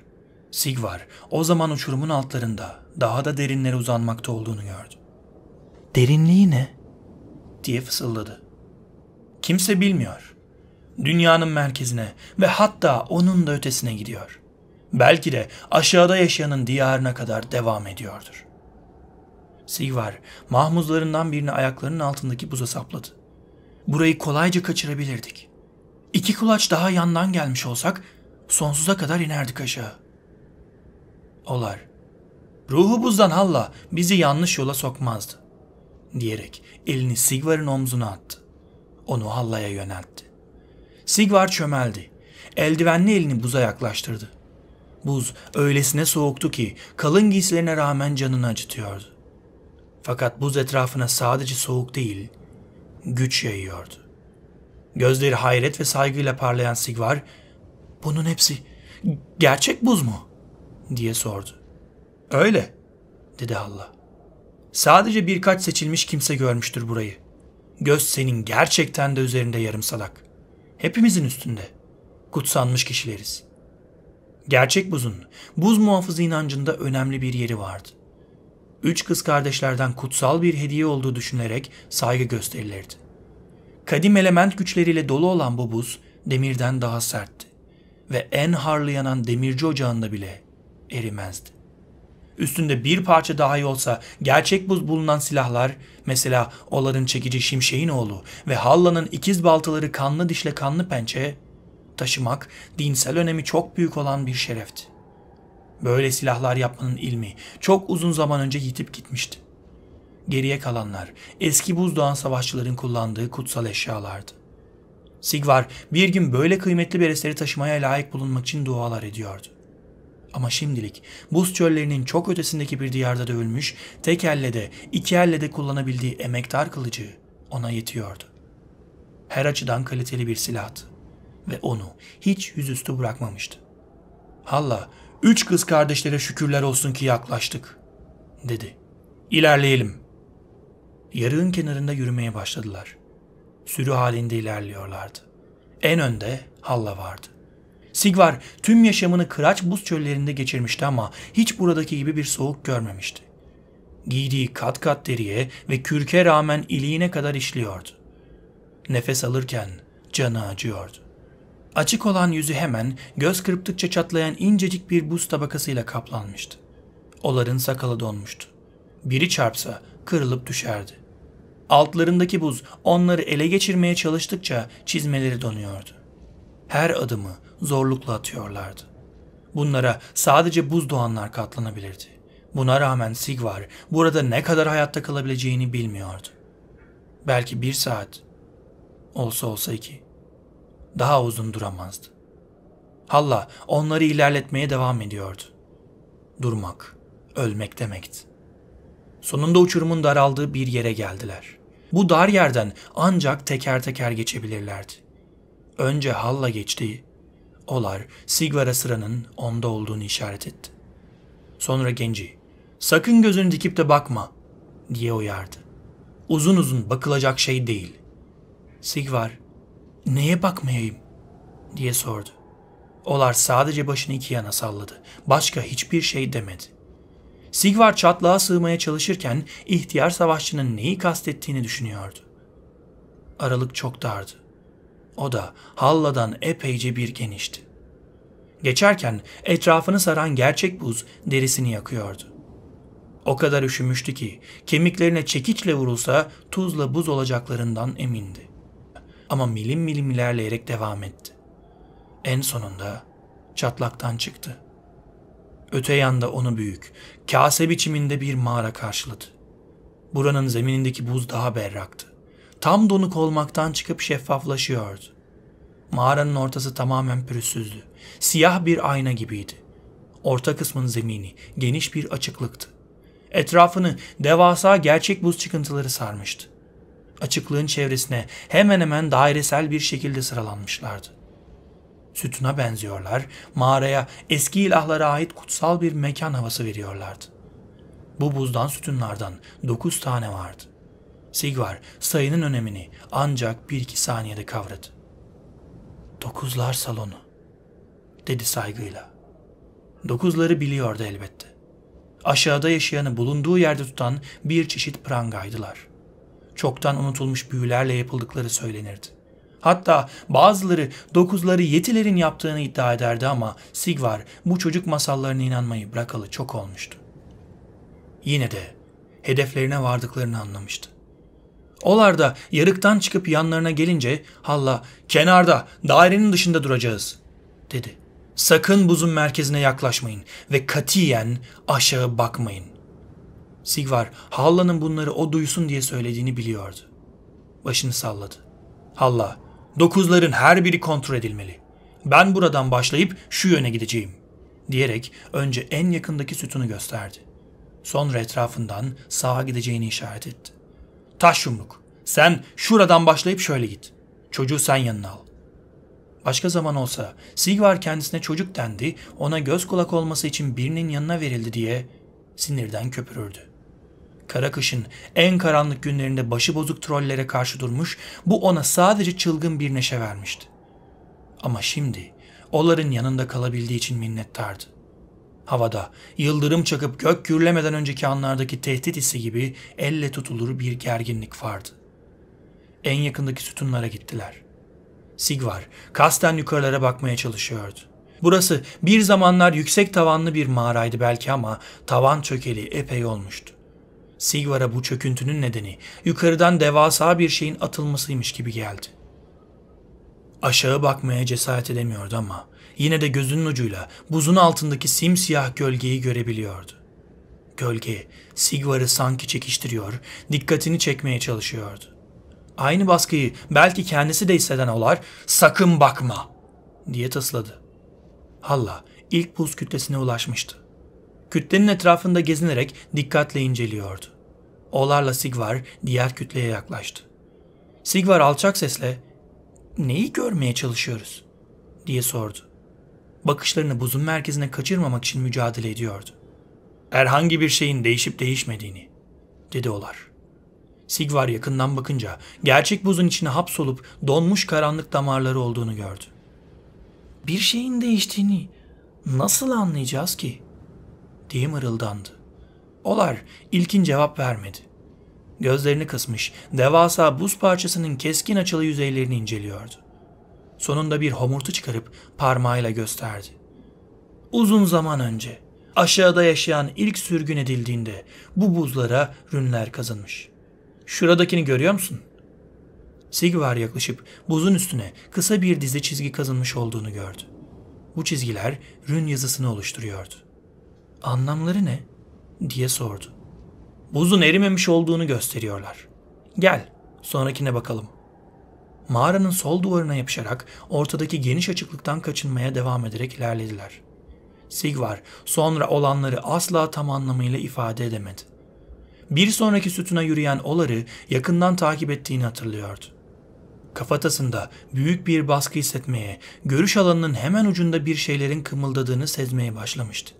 A: Sigvar o zaman uçurumun altlarında daha da derinlere uzanmakta olduğunu gördü. Derinliği ne? diye fısıldadı. Kimse bilmiyor. Dünyanın merkezine ve hatta onun da ötesine gidiyor. Belki de aşağıda yaşayanın diyarına kadar devam ediyordur. Sigvar, mahmuzlarından birini ayaklarının altındaki buza sapladı. Burayı kolayca kaçırabilirdik. İki kulaç daha yandan gelmiş olsak sonsuza kadar inerdik aşağı. Olar, ruhu buzdan halla bizi yanlış yola sokmazdı diyerek elini Sigvar'ın omzuna attı. Onu hallaya yöneltti. Sigvar çömeldi. Eldivenli elini buza yaklaştırdı. Buz öylesine soğuktu ki kalın giysilerine rağmen canını acıtıyordu. Fakat buz etrafına sadece soğuk değil, güç yayıyordu. Gözleri hayret ve saygıyla parlayan Sigvar, ''Bunun hepsi gerçek buz mu?'' diye sordu. ''Öyle.'' dedi Allah. Sadece birkaç seçilmiş kimse görmüştür burayı. Göz senin gerçekten de üzerinde yarım salak. Hepimizin üstünde. Kutsanmış kişileriz. Gerçek buzun, buz muhafızı inancında önemli bir yeri vardı. Üç kız kardeşlerden kutsal bir hediye olduğu düşünülerek saygı gösterilirdi. Kadim element güçleriyle dolu olan bu buz, demirden daha sertti ve en harlı yanan demirci ocağında bile erimezdi üstünde bir parça daha iyi olsa gerçek buz bulunan silahlar, mesela oların çekici Şimşek'in oğlu ve Halla'nın ikiz baltaları kanlı dişle kanlı pençe, taşımak dinsel önemi çok büyük olan bir şerefti. Böyle silahlar yapmanın ilmi çok uzun zaman önce yitip gitmişti. Geriye kalanlar eski buzdoğan savaşçıların kullandığı kutsal eşyalardı. Sigvar bir gün böyle kıymetli bir eseri taşımaya layık bulunmak için dualar ediyordu. Ama şimdilik buz çöllerinin çok ötesindeki bir diyarda da ölmüş, tek elle de iki elle de kullanabildiği emektar kılıcı ona yetiyordu. Her açıdan kaliteli bir silahtı ve onu hiç yüzüstü bırakmamıştı. Halla, üç kız kardeşlere şükürler olsun ki yaklaştık, dedi. İlerleyelim. Yarığın kenarında yürümeye başladılar. Sürü halinde ilerliyorlardı. En önde Halla vardı. Sigvar tüm yaşamını kıraç buz çöllerinde geçirmişti ama hiç buradaki gibi bir soğuk görmemişti. Giydiği kat kat deriye ve kürke rağmen iliğine kadar işliyordu. Nefes alırken canı acıyordu. Açık olan yüzü hemen göz kırptıkça çatlayan incecik bir buz tabakasıyla kaplanmıştı. Oların sakalı donmuştu. Biri çarpsa kırılıp düşerdi. Altlarındaki buz onları ele geçirmeye çalıştıkça çizmeleri donuyordu. Her adımı zorlukla atıyorlardı. Bunlara sadece buz doğanlar katlanabilirdi. Buna rağmen Sigvar burada ne kadar hayatta kalabileceğini bilmiyordu. Belki bir saat, olsa olsa iki. Daha uzun duramazdı. Halla onları ilerletmeye devam ediyordu. Durmak, ölmek demekti. Sonunda uçurumun daraldığı bir yere geldiler. Bu dar yerden ancak teker teker geçebilirlerdi. Önce Halla geçti, Olar, Sigvar'a sıranın onda olduğunu işaret etti. Sonra genci, sakın gözünü dikip de bakma diye uyardı. Uzun uzun bakılacak şey değil. Sigvar, neye bakmayayım diye sordu. Olar sadece başını iki yana salladı. Başka hiçbir şey demedi. Sigvar çatlağa sığmaya çalışırken ihtiyar savaşçının neyi kastettiğini düşünüyordu. Aralık çok dardı. O da halladan epeyce bir genişti. Geçerken etrafını saran gerçek buz derisini yakıyordu. O kadar üşümüştü ki kemiklerine çekiçle vurulsa tuzla buz olacaklarından emindi. Ama milim milim ilerleyerek devam etti. En sonunda çatlaktan çıktı. Öte yanda onu büyük, kase biçiminde bir mağara karşıladı. Buranın zeminindeki buz daha berraktı tam donuk olmaktan çıkıp şeffaflaşıyordu. Mağaranın ortası tamamen pürüzsüzdü. Siyah bir ayna gibiydi. Orta kısmın zemini geniş bir açıklıktı. Etrafını devasa gerçek buz çıkıntıları sarmıştı. Açıklığın çevresine hemen hemen dairesel bir şekilde sıralanmışlardı. Sütuna benziyorlar, mağaraya eski ilahlara ait kutsal bir mekan havası veriyorlardı. Bu buzdan sütunlardan dokuz tane vardı. Sigvar sayının önemini ancak bir iki saniyede kavradı. Dokuzlar salonu, dedi saygıyla. Dokuzları biliyordu elbette. Aşağıda yaşayanı bulunduğu yerde tutan bir çeşit prangaydılar. Çoktan unutulmuş büyülerle yapıldıkları söylenirdi. Hatta bazıları dokuzları yetilerin yaptığını iddia ederdi ama Sigvar bu çocuk masallarına inanmayı bırakalı çok olmuştu. Yine de hedeflerine vardıklarını anlamıştı. Olar da yarıktan çıkıp yanlarına gelince halla kenarda dairenin dışında duracağız dedi. Sakın buzun merkezine yaklaşmayın ve katiyen aşağı bakmayın. Sigvar Halla'nın bunları o duysun diye söylediğini biliyordu. Başını salladı. Halla dokuzların her biri kontrol edilmeli. Ben buradan başlayıp şu yöne gideceğim diyerek önce en yakındaki sütunu gösterdi. Sonra etrafından sağa gideceğini işaret etti. Taş yumruk. Sen şuradan başlayıp şöyle git. Çocuğu sen yanına al. Başka zaman olsa Sigvar kendisine çocuk dendi, ona göz kulak olması için birinin yanına verildi diye sinirden köpürürdü. Kara kışın en karanlık günlerinde başı bozuk trollere karşı durmuş, bu ona sadece çılgın bir neşe vermişti. Ama şimdi onların yanında kalabildiği için minnettardı havada, yıldırım çakıp gök gürlemeden önceki anlardaki tehdit hissi gibi elle tutulur bir gerginlik vardı. En yakındaki sütunlara gittiler. Sigvar kasten yukarılara bakmaya çalışıyordu. Burası bir zamanlar yüksek tavanlı bir mağaraydı belki ama tavan çökeli epey olmuştu. Sigvar'a bu çöküntünün nedeni yukarıdan devasa bir şeyin atılmasıymış gibi geldi. Aşağı bakmaya cesaret edemiyordu ama Yine de gözünün ucuyla buzun altındaki simsiyah gölgeyi görebiliyordu. Gölge, Sigvar'ı sanki çekiştiriyor, dikkatini çekmeye çalışıyordu. Aynı baskıyı belki kendisi de hisseden olar, sakın bakma diye tasladı. Halla ilk buz kütlesine ulaşmıştı. Kütlenin etrafında gezinerek dikkatle inceliyordu. Olarla Sigvar diğer kütleye yaklaştı. Sigvar alçak sesle ''Neyi görmeye çalışıyoruz?'' diye sordu bakışlarını buzun merkezine kaçırmamak için mücadele ediyordu. Herhangi bir şeyin değişip değişmediğini, dedi olar. Sigvar yakından bakınca gerçek buzun içine hapsolup donmuş karanlık damarları olduğunu gördü. Bir şeyin değiştiğini nasıl anlayacağız ki? diye mırıldandı. Olar ilkin cevap vermedi. Gözlerini kısmış, devasa buz parçasının keskin açılı yüzeylerini inceliyordu. Sonunda bir homurtu çıkarıp parmağıyla gösterdi. Uzun zaman önce aşağıda yaşayan ilk sürgün edildiğinde bu buzlara rünler kazınmış. Şuradakini görüyor musun? Sigvar yaklaşıp buzun üstüne kısa bir dizi çizgi kazınmış olduğunu gördü. Bu çizgiler rün yazısını oluşturuyordu. Anlamları ne? diye sordu. Buzun erimemiş olduğunu gösteriyorlar. Gel, sonrakine bakalım.'' mağaranın sol duvarına yapışarak ortadaki geniş açıklıktan kaçınmaya devam ederek ilerlediler. Sigvar sonra olanları asla tam anlamıyla ifade edemedi. Bir sonraki sütuna yürüyen Olar'ı yakından takip ettiğini hatırlıyordu. Kafatasında büyük bir baskı hissetmeye, görüş alanının hemen ucunda bir şeylerin kımıldadığını sezmeye başlamıştı.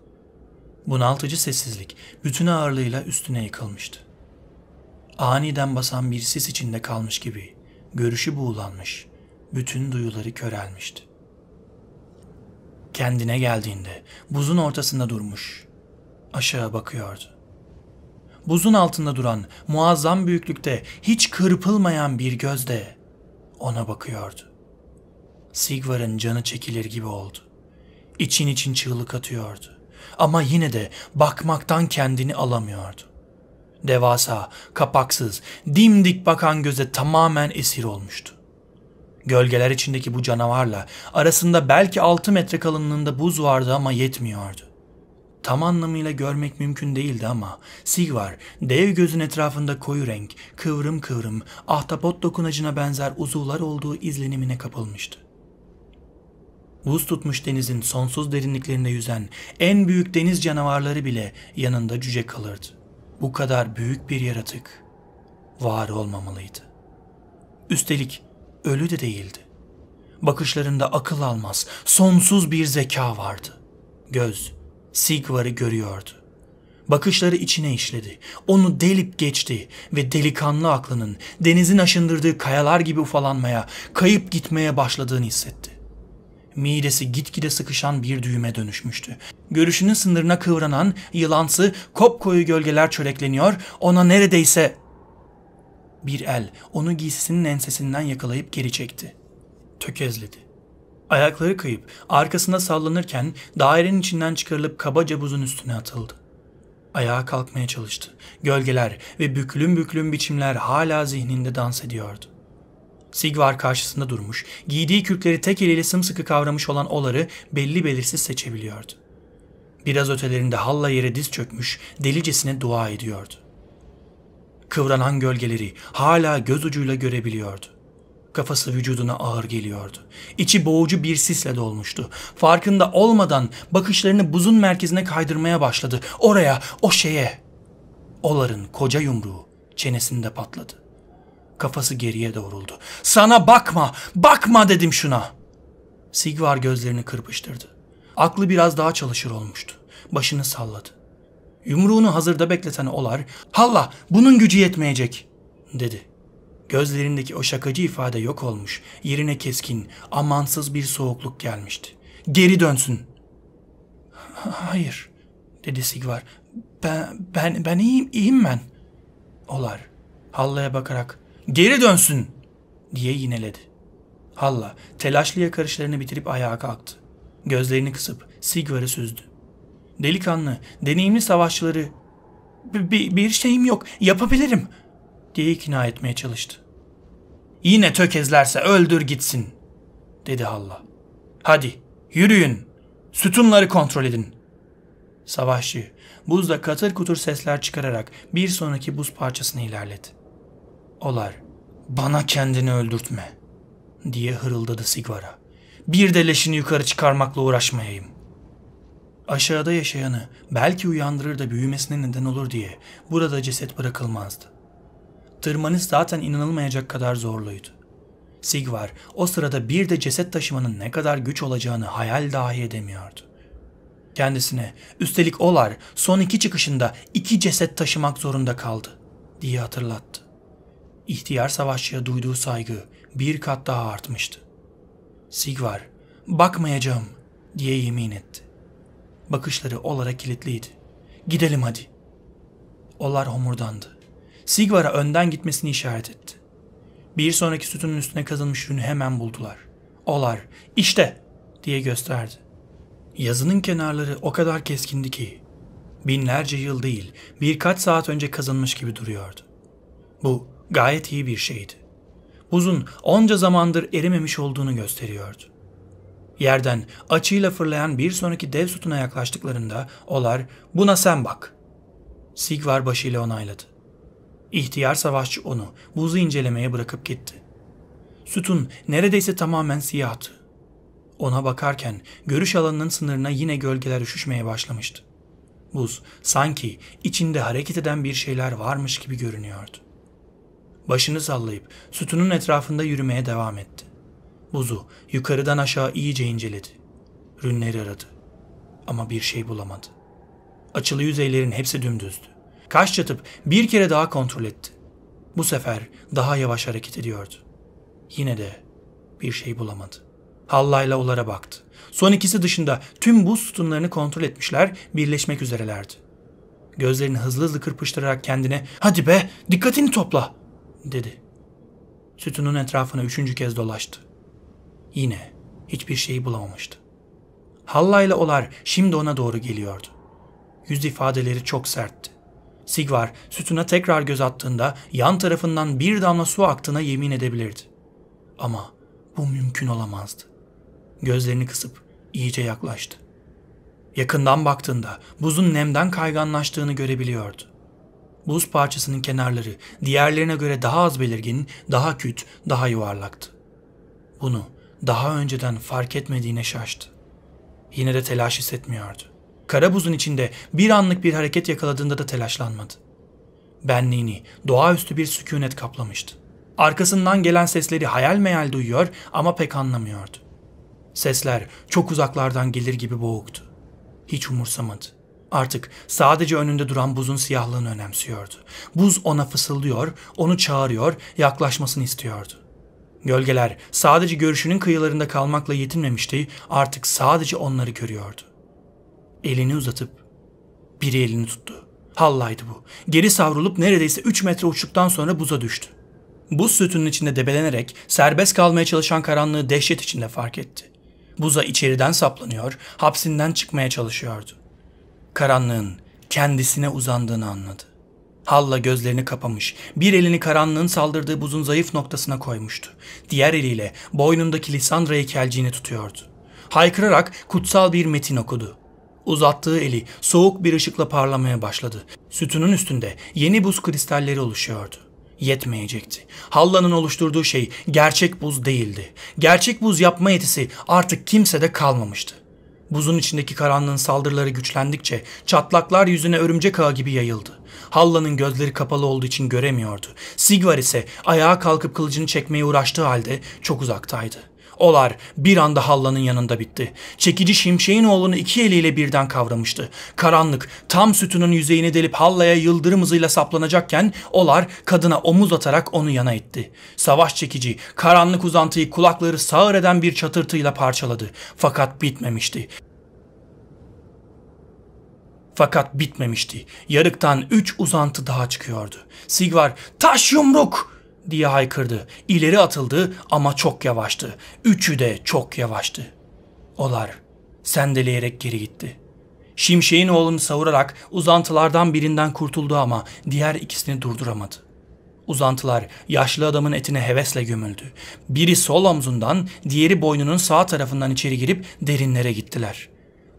A: Bunaltıcı sessizlik bütün ağırlığıyla üstüne yıkılmıştı. Aniden basan bir sis içinde kalmış gibi. Görüşü buğulanmış, bütün duyuları körelmişti. Kendine geldiğinde buzun ortasında durmuş, aşağı bakıyordu. Buzun altında duran muazzam büyüklükte hiç kırpılmayan bir gözle ona bakıyordu. Sigvar'ın canı çekilir gibi oldu. İçin için çığlık atıyordu. Ama yine de bakmaktan kendini alamıyordu. Devasa, kapaksız, dimdik bakan göze tamamen esir olmuştu. Gölgeler içindeki bu canavarla arasında belki 6 metre kalınlığında buz vardı ama yetmiyordu. Tam anlamıyla görmek mümkün değildi ama Sigvar dev gözün etrafında koyu renk, kıvrım kıvrım, ahtapot dokunacına benzer uzuvlar olduğu izlenimine kapılmıştı. Buz tutmuş denizin sonsuz derinliklerinde yüzen en büyük deniz canavarları bile yanında cüce kalırdı bu kadar büyük bir yaratık var olmamalıydı. Üstelik ölü de değildi. Bakışlarında akıl almaz, sonsuz bir zeka vardı. Göz, Sigvar'ı görüyordu. Bakışları içine işledi. Onu delip geçti ve delikanlı aklının denizin aşındırdığı kayalar gibi ufalanmaya, kayıp gitmeye başladığını hissetti midesi gitgide sıkışan bir düğüme dönüşmüştü. Görüşünün sınırına kıvranan, yılansı, kopkoyu gölgeler çörekleniyor, ona neredeyse... Bir el onu giysisinin ensesinden yakalayıp geri çekti. Tökezledi. Ayakları kayıp arkasında sallanırken dairenin içinden çıkarılıp kabaca buzun üstüne atıldı. Ayağa kalkmaya çalıştı. Gölgeler ve büklüm büklüm biçimler hala zihninde dans ediyordu. Sigvar karşısında durmuş, giydiği kürkleri tek eliyle sımsıkı kavramış olan Olar'ı belli belirsiz seçebiliyordu. Biraz ötelerinde halla yere diz çökmüş, delicesine dua ediyordu. Kıvranan gölgeleri hala göz ucuyla görebiliyordu. Kafası vücuduna ağır geliyordu. İçi boğucu bir sisle dolmuştu. Farkında olmadan bakışlarını buzun merkezine kaydırmaya başladı. Oraya, o şeye. Olar'ın koca yumruğu çenesinde patladı. Kafası geriye doğruldu. Sana bakma, bakma dedim şuna. Sigvar gözlerini kırpıştırdı. Aklı biraz daha çalışır olmuştu. Başını salladı. Yumruğunu hazırda bekleten olar, ''Halla, bunun gücü yetmeyecek.'' dedi. Gözlerindeki o şakacı ifade yok olmuş, yerine keskin, amansız bir soğukluk gelmişti. ''Geri dönsün.'' ''Hayır.'' dedi Sigvar. ''Ben, ben, ben iyiyim, iyiyim ben.'' Olar, Halla'ya bakarak Geri dönsün diye yineledi. Halla telaşlı yakarışlarını bitirip ayağa kalktı. Gözlerini kısıp Sigvar'ı süzdü. Delikanlı, deneyimli savaşçıları bir, şeyim yok, yapabilirim diye ikna etmeye çalıştı. Yine tökezlerse öldür gitsin dedi Halla. Hadi yürüyün, sütunları kontrol edin. Savaşçı buzda katır kutur sesler çıkararak bir sonraki buz parçasını ilerledi. Olar, bana kendini öldürtme diye hırıldadı Sigvara. Bir de leşini yukarı çıkarmakla uğraşmayayım. Aşağıda yaşayanı belki uyandırır da büyümesine neden olur diye burada ceset bırakılmazdı. Tırmanış zaten inanılmayacak kadar zorluydu. Sigvar o sırada bir de ceset taşımanın ne kadar güç olacağını hayal dahi edemiyordu. Kendisine üstelik olar son iki çıkışında iki ceset taşımak zorunda kaldı diye hatırlattı ihtiyar savaşçıya duyduğu saygı bir kat daha artmıştı. Sigvar, bakmayacağım diye yemin etti. Bakışları olarak kilitliydi. Gidelim hadi. Olar homurdandı. Sigvar'a önden gitmesini işaret etti. Bir sonraki sütunun üstüne kazılmış yünü hemen buldular. Olar, işte diye gösterdi. Yazının kenarları o kadar keskindi ki binlerce yıl değil birkaç saat önce kazınmış gibi duruyordu. Bu gayet iyi bir şeydi. Buzun onca zamandır erimemiş olduğunu gösteriyordu. Yerden açıyla fırlayan bir sonraki dev sütuna yaklaştıklarında olar buna sen bak. Sigvar başıyla onayladı. İhtiyar savaşçı onu buzu incelemeye bırakıp gitti. Sütun neredeyse tamamen siyahtı. Ona bakarken görüş alanının sınırına yine gölgeler üşüşmeye başlamıştı. Buz sanki içinde hareket eden bir şeyler varmış gibi görünüyordu. Başını sallayıp sütunun etrafında yürümeye devam etti. Buzu yukarıdan aşağı iyice inceledi. Rünleri aradı. Ama bir şey bulamadı. Açılı yüzeylerin hepsi dümdüzdü. Kaş çatıp bir kere daha kontrol etti. Bu sefer daha yavaş hareket ediyordu. Yine de bir şey bulamadı. Hallayla olara baktı. Son ikisi dışında tüm buz sütunlarını kontrol etmişler, birleşmek üzerelerdi. Gözlerini hızlı hızlı kırpıştırarak kendine ''Hadi be, dikkatini topla!'' dedi. Sütunun etrafını üçüncü kez dolaştı. Yine hiçbir şeyi bulamamıştı. Hallayla olar şimdi ona doğru geliyordu. Yüz ifadeleri çok sertti. Sigvar sütuna tekrar göz attığında yan tarafından bir damla su aktığına yemin edebilirdi. Ama bu mümkün olamazdı. Gözlerini kısıp iyice yaklaştı. Yakından baktığında buzun nemden kayganlaştığını görebiliyordu buz parçasının kenarları diğerlerine göre daha az belirgin, daha küt, daha yuvarlaktı. Bunu daha önceden fark etmediğine şaştı. Yine de telaş hissetmiyordu. Kara buzun içinde bir anlık bir hareket yakaladığında da telaşlanmadı. Benliğini doğaüstü bir sükunet kaplamıştı. Arkasından gelen sesleri hayal meyal duyuyor ama pek anlamıyordu. Sesler çok uzaklardan gelir gibi boğuktu. Hiç umursamadı. Artık sadece önünde duran buzun siyahlığını önemsiyordu. Buz ona fısıldıyor, onu çağırıyor, yaklaşmasını istiyordu. Gölgeler sadece görüşünün kıyılarında kalmakla yetinmemişti, artık sadece onları görüyordu. Elini uzatıp biri elini tuttu. Hallaydı bu. Geri savrulup neredeyse 3 metre uçtuktan sonra buza düştü. Buz sütunun içinde debelenerek serbest kalmaya çalışan karanlığı dehşet içinde fark etti. Buza içeriden saplanıyor, hapsinden çıkmaya çalışıyordu karanlığın kendisine uzandığını anladı. Halla gözlerini kapamış, bir elini karanlığın saldırdığı buzun zayıf noktasına koymuştu. Diğer eliyle boynundaki Lisandra heykelciğini tutuyordu. Haykırarak kutsal bir metin okudu. Uzattığı eli soğuk bir ışıkla parlamaya başladı. Sütunun üstünde yeni buz kristalleri oluşuyordu. Yetmeyecekti. Halla'nın oluşturduğu şey gerçek buz değildi. Gerçek buz yapma yetisi artık kimsede kalmamıştı. Buzun içindeki karanlığın saldırıları güçlendikçe çatlaklar yüzüne örümcek ağı gibi yayıldı. Halla'nın gözleri kapalı olduğu için göremiyordu. Sigvar ise ayağa kalkıp kılıcını çekmeye uğraştığı halde çok uzaktaydı. Olar bir anda Halla'nın yanında bitti. Çekici şimşeğin oğlunu iki eliyle birden kavramıştı. Karanlık tam sütünün yüzeyini delip Halla'ya yıldırım hızıyla saplanacakken Olar kadına omuz atarak onu yana itti. Savaş çekici karanlık uzantıyı kulakları sağır eden bir çatırtıyla parçaladı. Fakat bitmemişti. Fakat bitmemişti. Yarıktan üç uzantı daha çıkıyordu. Sigvar, taş yumruk! diye haykırdı. İleri atıldı ama çok yavaştı. Üçü de çok yavaştı. Olar sendeleyerek geri gitti. Şimşek'in oğlunu savurarak uzantılardan birinden kurtuldu ama diğer ikisini durduramadı. Uzantılar yaşlı adamın etine hevesle gömüldü. Biri sol omzundan, diğeri boynunun sağ tarafından içeri girip derinlere gittiler.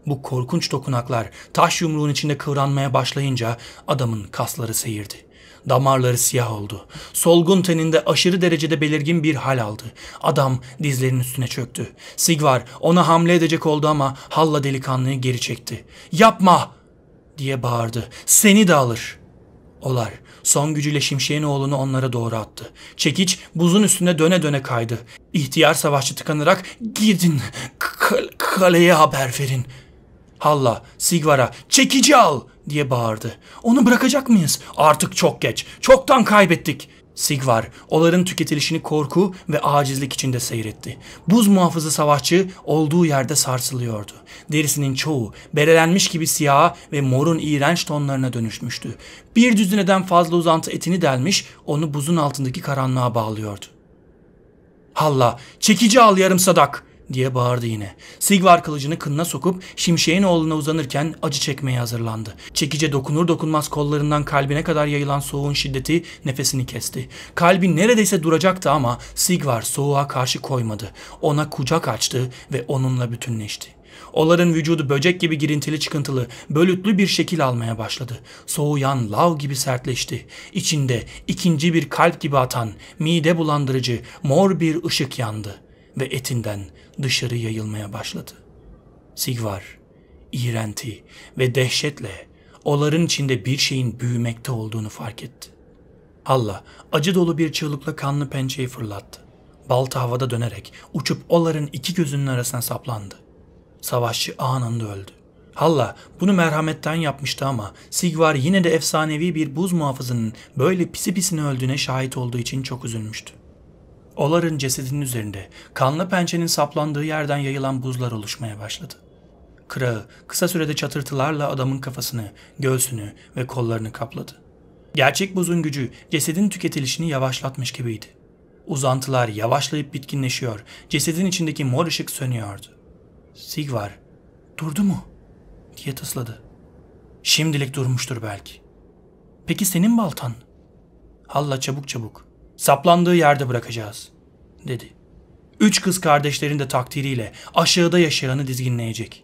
A: Bu korkunç dokunaklar taş yumruğun içinde kıvranmaya başlayınca adamın kasları seyirdi. Damarları siyah oldu. Solgun teninde aşırı derecede belirgin bir hal aldı. Adam dizlerinin üstüne çöktü. Sigvar ona hamle edecek oldu ama Halla delikanlıyı geri çekti. ''Yapma!'' diye bağırdı. ''Seni de alır!'' Olar son gücüyle şimşeğin oğlunu onlara doğru attı. Çekiç buzun üstüne döne döne kaydı. İhtiyar savaşçı tıkanarak girdin. kaleye haber verin.'' Halla, Sigvara, çekici al diye bağırdı. Onu bırakacak mıyız? Artık çok geç. Çoktan kaybettik. Sigvar, oların tüketilişini korku ve acizlik içinde seyretti. Buz muhafızı savaşçı olduğu yerde sarsılıyordu. Derisinin çoğu berelenmiş gibi siyah ve morun iğrenç tonlarına dönüşmüştü. Bir düzineden fazla uzantı etini delmiş, onu buzun altındaki karanlığa bağlıyordu. Halla, çekici al yarım sadak diye bağırdı yine. Sigvar kılıcını kınına sokup şimşeğin oğluna uzanırken acı çekmeye hazırlandı. Çekice dokunur dokunmaz kollarından kalbine kadar yayılan soğuğun şiddeti nefesini kesti. Kalbi neredeyse duracaktı ama Sigvar soğuğa karşı koymadı. Ona kucak açtı ve onunla bütünleşti. Oların vücudu böcek gibi girintili çıkıntılı, bölütlü bir şekil almaya başladı. Soğuyan lav gibi sertleşti. İçinde ikinci bir kalp gibi atan, mide bulandırıcı, mor bir ışık yandı ve etinden, dışarı yayılmaya başladı. Sigvar, iğrenti ve dehşetle oların içinde bir şeyin büyümekte olduğunu fark etti. Halla acı dolu bir çığlıkla kanlı pençeyi fırlattı. Balta havada dönerek uçup oların iki gözünün arasına saplandı. Savaşçı anında öldü. Halla bunu merhametten yapmıştı ama Sigvar yine de efsanevi bir buz muhafızının böyle pisi pisine öldüğüne şahit olduğu için çok üzülmüştü. Olar'ın cesedinin üzerinde kanlı pençenin saplandığı yerden yayılan buzlar oluşmaya başladı. Kırağı kısa sürede çatırtılarla adamın kafasını, göğsünü ve kollarını kapladı. Gerçek buzun gücü cesedin tüketilişini yavaşlatmış gibiydi. Uzantılar yavaşlayıp bitkinleşiyor, cesedin içindeki mor ışık sönüyordu. Sigvar, durdu mu? diye tısladı. Şimdilik durmuştur belki. Peki senin baltan? Halla çabuk çabuk saplandığı yerde bırakacağız, dedi. Üç kız kardeşlerin de takdiriyle aşağıda yaşayanı dizginleyecek.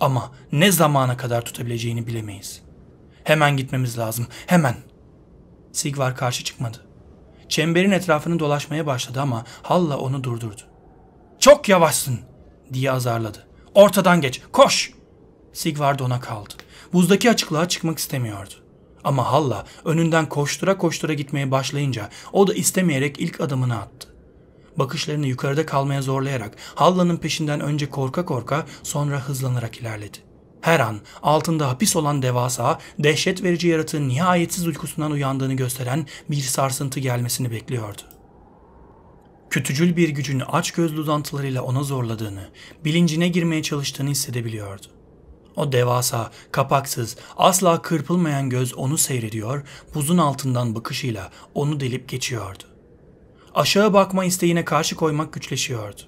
A: Ama ne zamana kadar tutabileceğini bilemeyiz. Hemen gitmemiz lazım, hemen. Sigvar karşı çıkmadı. Çemberin etrafını dolaşmaya başladı ama Halla onu durdurdu. Çok yavaşsın, diye azarladı. Ortadan geç, koş! Sigvard ona kaldı. Buzdaki açıklığa çıkmak istemiyordu. Ama Halla önünden koştura koştura gitmeye başlayınca o da istemeyerek ilk adımını attı. Bakışlarını yukarıda kalmaya zorlayarak Halla'nın peşinden önce korka korka sonra hızlanarak ilerledi. Her an altında hapis olan devasa, dehşet verici yaratığın nihayetsiz uykusundan uyandığını gösteren bir sarsıntı gelmesini bekliyordu. Kötücül bir gücün aç açgözlü uzantılarıyla ona zorladığını, bilincine girmeye çalıştığını hissedebiliyordu. O devasa, kapaksız, asla kırpılmayan göz onu seyrediyor, buzun altından bakışıyla onu delip geçiyordu. Aşağı bakma isteğine karşı koymak güçleşiyordu.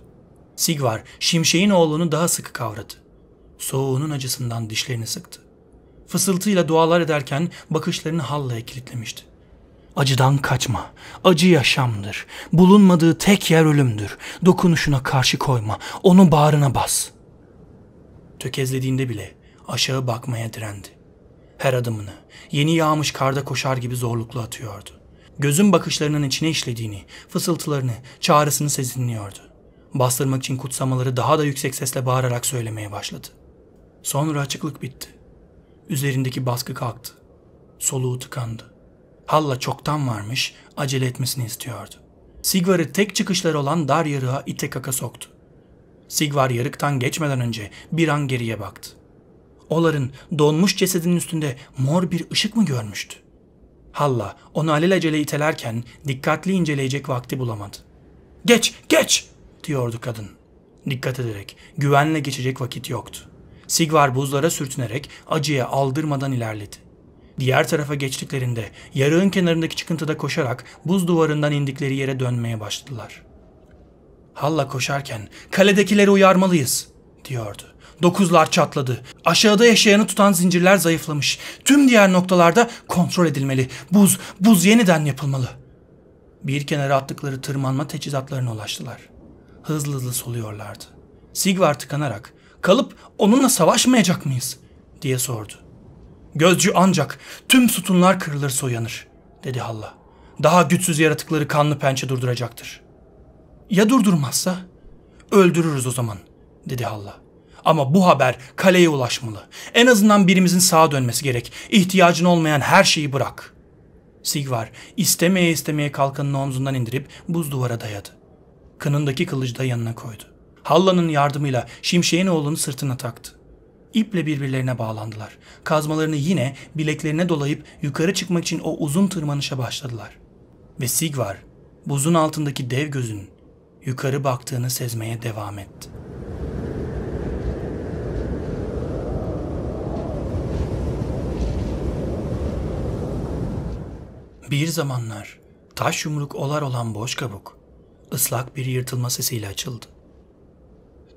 A: Sigvar, şimşeğin oğlunu daha sıkı kavradı. Soğuğunun acısından dişlerini sıktı. Fısıltıyla dualar ederken bakışlarını hallaya kilitlemişti. Acıdan kaçma. Acı yaşamdır. Bulunmadığı tek yer ölümdür. Dokunuşuna karşı koyma. Onu bağrına bas.'' tökezlediğinde bile aşağı bakmaya direndi. Her adımını yeni yağmış karda koşar gibi zorluklu atıyordu. Gözün bakışlarının içine işlediğini, fısıltılarını, çağrısını sezinliyordu. Bastırmak için kutsamaları daha da yüksek sesle bağırarak söylemeye başladı. Sonra açıklık bitti. Üzerindeki baskı kalktı. Soluğu tıkandı. Halla çoktan varmış, acele etmesini istiyordu. Sigvar'ı tek çıkışları olan dar yarığa ite kaka soktu. Sigvar yarıktan geçmeden önce bir an geriye baktı. Oların donmuş cesedinin üstünde mor bir ışık mı görmüştü? Halla onu alelacele itelerken dikkatli inceleyecek vakti bulamadı. Geç, geç diyordu kadın. Dikkat ederek güvenle geçecek vakit yoktu. Sigvar buzlara sürtünerek acıya aldırmadan ilerledi. Diğer tarafa geçtiklerinde yarığın kenarındaki çıkıntıda koşarak buz duvarından indikleri yere dönmeye başladılar. Halla koşarken kaledekileri uyarmalıyız diyordu. Dokuzlar çatladı. Aşağıda yaşayanı tutan zincirler zayıflamış. Tüm diğer noktalarda kontrol edilmeli. Buz, buz yeniden yapılmalı. Bir kenara attıkları tırmanma teçhizatlarına ulaştılar. Hızlı hızlı soluyorlardı. Sigvar tıkanarak kalıp onunla savaşmayacak mıyız diye sordu. Gözcü ancak tüm sütunlar kırılır soyanır dedi Halla. Daha güçsüz yaratıkları kanlı pençe durduracaktır.'' Ya durdurmazsa? Öldürürüz o zaman, dedi Halla. Ama bu haber kaleye ulaşmalı. En azından birimizin sağa dönmesi gerek. İhtiyacın olmayan her şeyi bırak. Sigvar istemeye istemeye kalkanını omzundan indirip buz duvara dayadı. Kınındaki kılıcı da yanına koydu. Halla'nın yardımıyla Şimşek'in oğlunu sırtına taktı. İple birbirlerine bağlandılar. Kazmalarını yine bileklerine dolayıp yukarı çıkmak için o uzun tırmanışa başladılar. Ve Sigvar, buzun altındaki dev gözünün yukarı baktığını sezmeye devam etti. Bir zamanlar taş yumruk olar olan boş kabuk ıslak bir yırtılma sesiyle açıldı.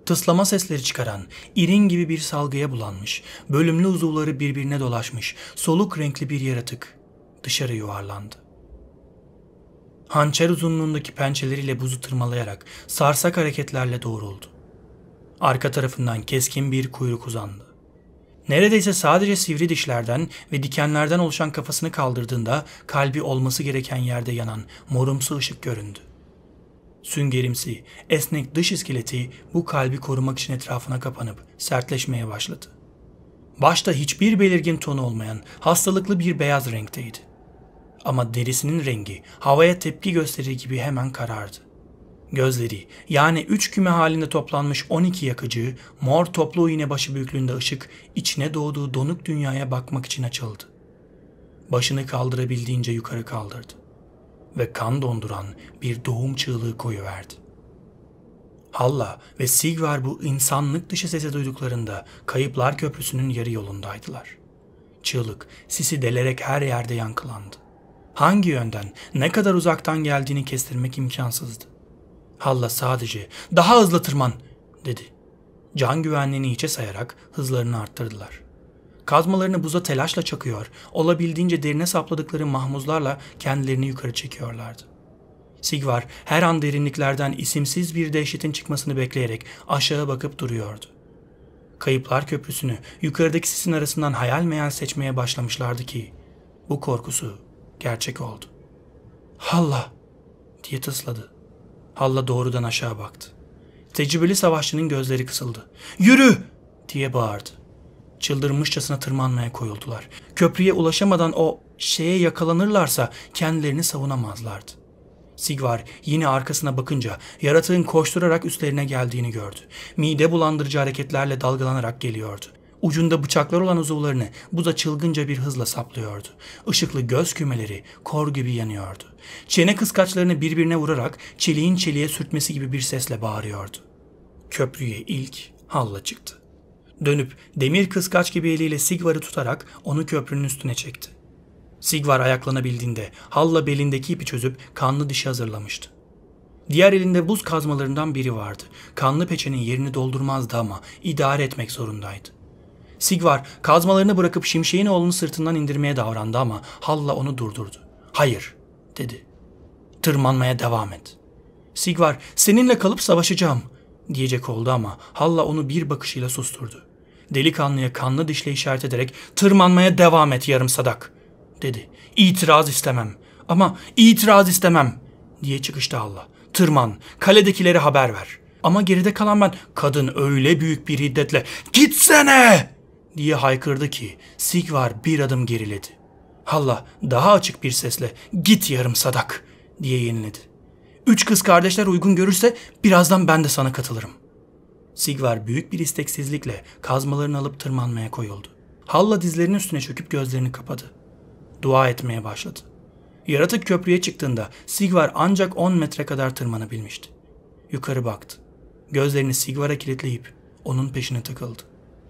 A: Tıslama sesleri çıkaran, irin gibi bir salgıya bulanmış, bölümlü uzuvları birbirine dolaşmış, soluk renkli bir yaratık dışarı yuvarlandı hançer uzunluğundaki pençeleriyle buzu tırmalayarak sarsak hareketlerle doğruldu. Arka tarafından keskin bir kuyruk uzandı. Neredeyse sadece sivri dişlerden ve dikenlerden oluşan kafasını kaldırdığında kalbi olması gereken yerde yanan morumsu ışık göründü. Süngerimsi, esnek dış iskeleti bu kalbi korumak için etrafına kapanıp sertleşmeye başladı. Başta hiçbir belirgin tonu olmayan hastalıklı bir beyaz renkteydi ama derisinin rengi havaya tepki gösterir gibi hemen karardı. Gözleri yani üç küme halinde toplanmış 12 yakıcı mor toplu iğne başı büyüklüğünde ışık içine doğduğu donuk dünyaya bakmak için açıldı. Başını kaldırabildiğince yukarı kaldırdı ve kan donduran bir doğum çığlığı koyuverdi. Halla ve Sigvar bu insanlık dışı sese duyduklarında Kayıplar Köprüsü'nün yarı yolundaydılar. Çığlık, sisi delerek her yerde yankılandı hangi yönden, ne kadar uzaktan geldiğini kestirmek imkansızdı. Halla sadece daha hızlı tırman dedi. Can güvenliğini hiçe sayarak hızlarını arttırdılar. Kazmalarını buza telaşla çakıyor, olabildiğince derine sapladıkları mahmuzlarla kendilerini yukarı çekiyorlardı. Sigvar her an derinliklerden isimsiz bir dehşetin çıkmasını bekleyerek aşağı bakıp duruyordu. Kayıplar köprüsünü yukarıdaki sisin arasından hayal meyal seçmeye başlamışlardı ki bu korkusu gerçek oldu. Halla diye tısladı. Halla doğrudan aşağı baktı. Tecrübeli savaşçının gözleri kısıldı. Yürü diye bağırdı. Çıldırmışçasına tırmanmaya koyuldular. Köprüye ulaşamadan o şeye yakalanırlarsa kendilerini savunamazlardı. Sigvar yine arkasına bakınca yaratığın koşturarak üstlerine geldiğini gördü. Mide bulandırıcı hareketlerle dalgalanarak geliyordu. Ucunda bıçaklar olan uzuvlarını buza çılgınca bir hızla saplıyordu. Işıklı göz kümeleri kor gibi yanıyordu. Çene kıskaçlarını birbirine vurarak çeliğin çeliğe sürtmesi gibi bir sesle bağırıyordu. Köprüye ilk Halla çıktı. Dönüp demir kıskaç gibi eliyle Sigvar'ı tutarak onu köprünün üstüne çekti. Sigvar ayaklanabildiğinde Halla belindeki ipi çözüp kanlı dişi hazırlamıştı. Diğer elinde buz kazmalarından biri vardı. Kanlı peçenin yerini doldurmazdı ama idare etmek zorundaydı. Sigvar kazmalarını bırakıp şimşeğin oğlunu sırtından indirmeye davrandı ama Halla onu durdurdu. Hayır dedi. Tırmanmaya devam et. Sigvar seninle kalıp savaşacağım diyecek oldu ama Halla onu bir bakışıyla susturdu. Delikanlıya kanlı dişle işaret ederek tırmanmaya devam et yarım sadak dedi. İtiraz istemem ama itiraz istemem diye çıkıştı Halla. Tırman kaledekileri haber ver.'' Ama geride kalan ben kadın öyle büyük bir hiddetle gitsene diye haykırdı ki Sigvar bir adım geriledi. Halla daha açık bir sesle git yarım sadak diye yeniledi. Üç kız kardeşler uygun görürse birazdan ben de sana katılırım. Sigvar büyük bir isteksizlikle kazmalarını alıp tırmanmaya koyuldu. Halla dizlerinin üstüne çöküp gözlerini kapadı. Dua etmeye başladı. Yaratık köprüye çıktığında Sigvar ancak 10 metre kadar tırmanabilmişti. Yukarı baktı. Gözlerini Sigvar'a kilitleyip onun peşine takıldı.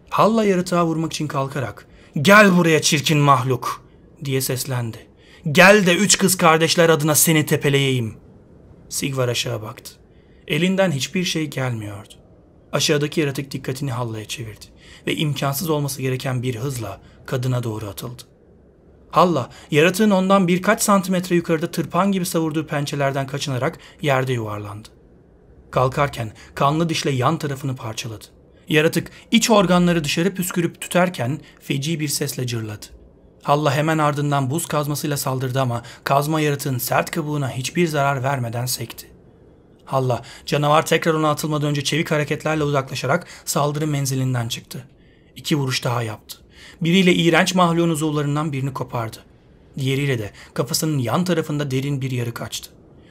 A: Halla yaratığa vurmak için kalkarak ''Gel buraya çirkin mahluk!'' diye seslendi. ''Gel de üç kız kardeşler adına seni tepeleyeyim.'' Sigvar aşağı baktı. Elinden hiçbir şey gelmiyordu. Aşağıdaki yaratık dikkatini Halla'ya çevirdi ve imkansız olması gereken bir hızla kadına doğru atıldı. Halla, yaratığın ondan birkaç santimetre yukarıda tırpan gibi savurduğu pençelerden kaçınarak yerde yuvarlandı. Kalkarken kanlı dişle yan tarafını parçaladı. Yaratık iç organları dışarı püskürüp tüterken feci bir sesle cırladı. Halla hemen ardından buz kazmasıyla saldırdı ama kazma yaratığın sert kabuğuna hiçbir zarar vermeden sekti. Halla canavar tekrar ona atılmadan önce çevik hareketlerle uzaklaşarak saldırı menzilinden çıktı. İki vuruş daha yaptı. Biriyle iğrenç mahluğun uzuvlarından birini kopardı. Diğeriyle de kafasının yan tarafında derin bir yarık açtı.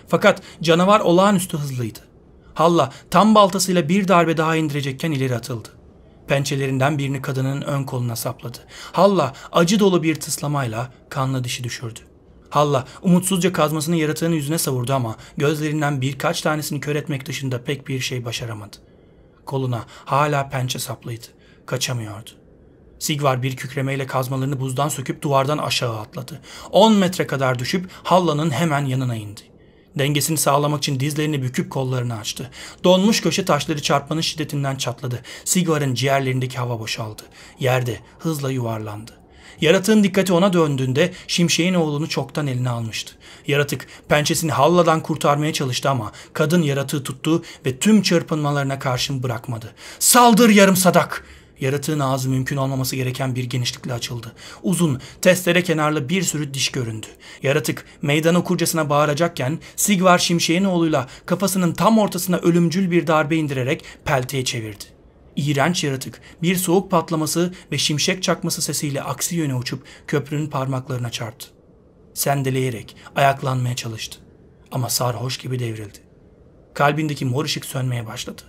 A: Fakat canavar olağanüstü hızlıydı. Halla tam baltasıyla bir darbe daha indirecekken ileri atıldı. Pençelerinden birini kadının ön koluna sapladı. Halla acı dolu bir tıslamayla kanlı dişi düşürdü. Halla umutsuzca kazmasını yaratığın yüzüne savurdu ama gözlerinden birkaç tanesini kör etmek dışında pek bir şey başaramadı. Koluna hala pençe saplıydı. Kaçamıyordu. Sigvar bir kükremeyle kazmalarını buzdan söküp duvardan aşağı atladı. 10 metre kadar düşüp Halla'nın hemen yanına indi. Dengesini sağlamak için dizlerini büküp kollarını açtı. Donmuş köşe taşları çarpmanın şiddetinden çatladı. Sigvar'ın ciğerlerindeki hava boşaldı. Yerde hızla yuvarlandı. Yaratığın dikkati ona döndüğünde şimşeğin oğlunu çoktan eline almıştı. Yaratık pençesini halladan kurtarmaya çalıştı ama kadın yaratığı tuttu ve tüm çırpınmalarına karşın bırakmadı. ''Saldır yarım sadak!'' Yaratığın ağzı mümkün olmaması gereken bir genişlikle açıldı. Uzun, testere kenarlı bir sürü diş göründü. Yaratık meydan okurcasına bağıracakken Sigvar Şimşek'in oğluyla kafasının tam ortasına ölümcül bir darbe indirerek pelteye çevirdi. İğrenç yaratık bir soğuk patlaması ve şimşek çakması sesiyle aksi yöne uçup köprünün parmaklarına çarptı. Sendeleyerek ayaklanmaya çalıştı ama sarhoş gibi devrildi. Kalbindeki mor ışık sönmeye başladı.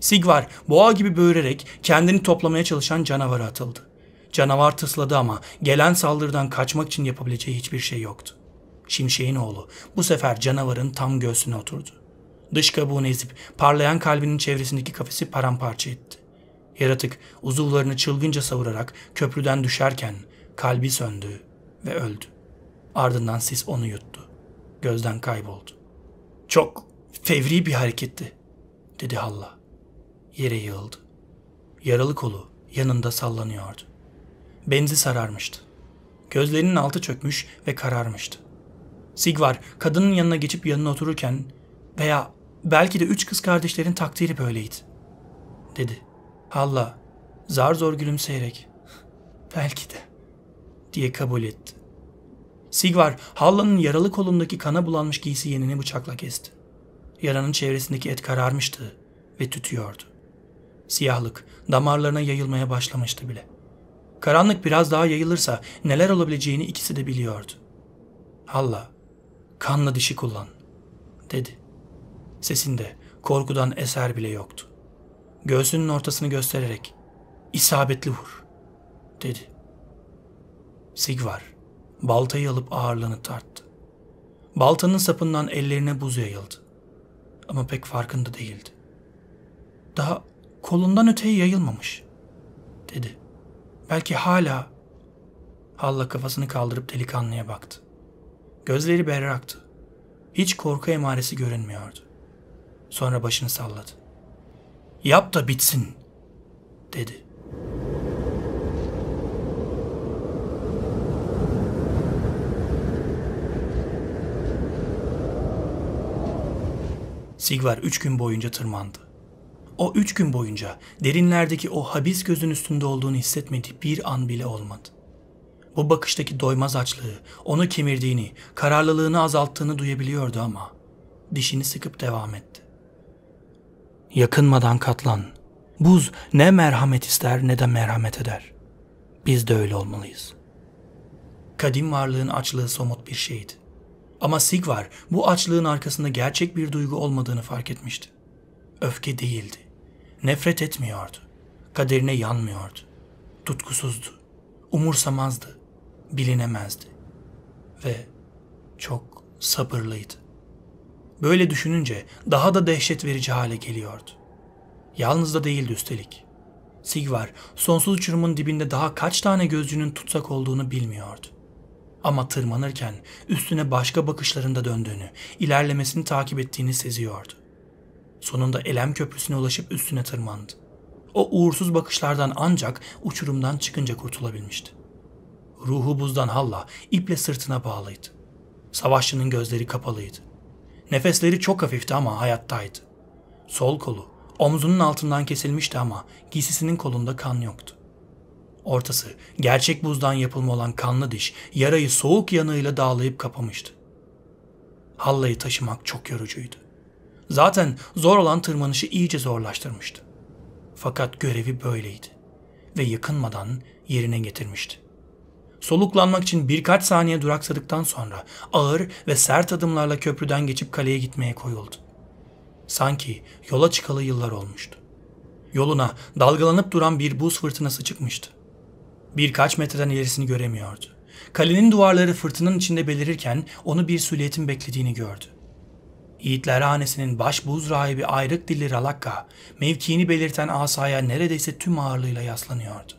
A: Sigvar boğa gibi böğürerek kendini toplamaya çalışan canavara atıldı. Canavar tısladı ama gelen saldırıdan kaçmak için yapabileceği hiçbir şey yoktu. Şimşek'in oğlu bu sefer canavarın tam göğsüne oturdu. Dış kabuğunu ezip parlayan kalbinin çevresindeki kafesi paramparça etti. Yaratık uzuvlarını çılgınca savurarak köprüden düşerken kalbi söndü ve öldü. Ardından sis onu yuttu. Gözden kayboldu. Çok fevri bir hareketti, dedi Halla yere yığıldı. Yaralı kolu yanında sallanıyordu. Benzi sararmıştı. Gözlerinin altı çökmüş ve kararmıştı. Sigvar kadının yanına geçip yanına otururken veya belki de üç kız kardeşlerin takdiri böyleydi. Dedi. Halla zar zor gülümseyerek belki de diye kabul etti. Sigvar Halla'nın yaralı kolundaki kana bulanmış giysi yenini bıçakla kesti. Yaranın çevresindeki et kararmıştı ve tütüyordu. Siyahlık damarlarına yayılmaya başlamıştı bile. Karanlık biraz daha yayılırsa neler olabileceğini ikisi de biliyordu. Allah, kanlı dişi kullan, dedi. Sesinde korkudan eser bile yoktu. Göğsünün ortasını göstererek, isabetli vur, dedi. Sigvar, baltayı alıp ağırlığını tarttı. Baltanın sapından ellerine buz yayıldı. Ama pek farkında değildi. Daha kolundan öteye yayılmamış, dedi. Belki hala... Halla kafasını kaldırıp delikanlıya baktı. Gözleri berraktı. Hiç korku emaresi görünmüyordu. Sonra başını salladı. Yap da bitsin, dedi. Sigvar üç gün boyunca tırmandı. O üç gün boyunca derinlerdeki o habis gözün üstünde olduğunu hissetmediği bir an bile olmadı. Bu bakıştaki doymaz açlığı, onu kemirdiğini, kararlılığını azalttığını duyabiliyordu ama dişini sıkıp devam etti. Yakınmadan katlan. Buz ne merhamet ister ne de merhamet eder. Biz de öyle olmalıyız. Kadim varlığın açlığı somut bir şeydi. Ama Sigvar bu açlığın arkasında gerçek bir duygu olmadığını fark etmişti. Öfke değildi. Nefret etmiyordu. Kaderine yanmıyordu. Tutkusuzdu. Umursamazdı. Bilinemezdi. Ve çok sabırlıydı. Böyle düşününce daha da dehşet verici hale geliyordu. Yalnız da değildi üstelik. Sigvar sonsuz uçurumun dibinde daha kaç tane gözcünün tutsak olduğunu bilmiyordu. Ama tırmanırken üstüne başka bakışlarında döndüğünü, ilerlemesini takip ettiğini seziyordu. Sonunda Elem Köprüsü'ne ulaşıp üstüne tırmandı. O uğursuz bakışlardan ancak uçurumdan çıkınca kurtulabilmişti. Ruhu buzdan halla, iple sırtına bağlıydı. Savaşçının gözleri kapalıydı. Nefesleri çok hafifti ama hayattaydı. Sol kolu, omzunun altından kesilmişti ama giysisinin kolunda kan yoktu. Ortası, gerçek buzdan yapılma olan kanlı diş, yarayı soğuk yanığıyla dağlayıp kapamıştı. Hallayı taşımak çok yorucuydu zaten zor olan tırmanışı iyice zorlaştırmıştı. Fakat görevi böyleydi ve yakınmadan yerine getirmişti. Soluklanmak için birkaç saniye duraksadıktan sonra ağır ve sert adımlarla köprüden geçip kaleye gitmeye koyuldu. Sanki yola çıkalı yıllar olmuştu. Yoluna dalgalanıp duran bir buz fırtınası çıkmıştı. Birkaç metreden ilerisini göremiyordu. Kalenin duvarları fırtının içinde belirirken onu bir süliyetin beklediğini gördü. Yiğitler hanesinin baş buz rahibi ayrık dilli Ralakka, mevkiini belirten asaya neredeyse tüm ağırlığıyla yaslanıyordu.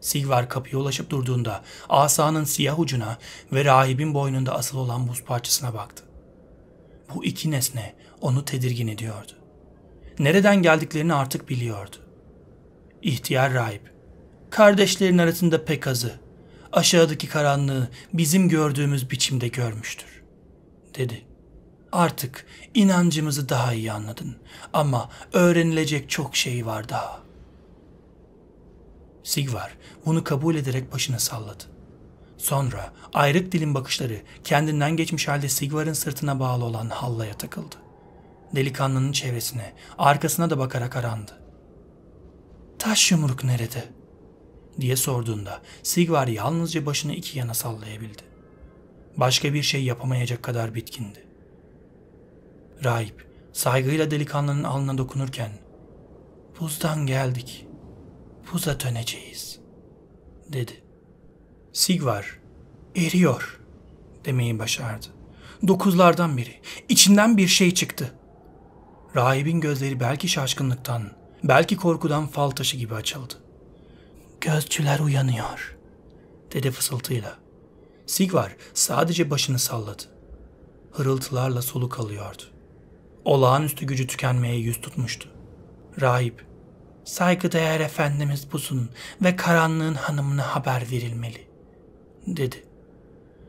A: Sigvar kapıya ulaşıp durduğunda asanın siyah ucuna ve rahibin boynunda asıl olan buz parçasına baktı. Bu iki nesne onu tedirgin ediyordu. Nereden geldiklerini artık biliyordu. İhtiyar rahip, kardeşlerin arasında azı aşağıdaki karanlığı bizim gördüğümüz biçimde görmüştür, dedi.'' Artık inancımızı daha iyi anladın ama öğrenilecek çok şey var daha. Sigvar bunu kabul ederek başını salladı. Sonra ayrık dilin bakışları kendinden geçmiş halde Sigvar'ın sırtına bağlı olan hallaya takıldı. Delikanlının çevresine, arkasına da bakarak arandı. Taş yumruk nerede? diye sorduğunda Sigvar yalnızca başını iki yana sallayabildi. Başka bir şey yapamayacak kadar bitkindi. Rahip saygıyla delikanlının alnına dokunurken ''Buzdan geldik, buza döneceğiz.'' dedi. Sigvar eriyor demeyi başardı. Dokuzlardan biri. içinden bir şey çıktı. Rahibin gözleri belki şaşkınlıktan, belki korkudan fal taşı gibi açıldı. Gözcüler uyanıyor, dedi fısıltıyla. Sigvar sadece başını salladı. Hırıltılarla soluk alıyordu olağanüstü gücü tükenmeye yüz tutmuştu. Rahip, saygıdeğer efendimiz busun ve karanlığın hanımına haber verilmeli, dedi.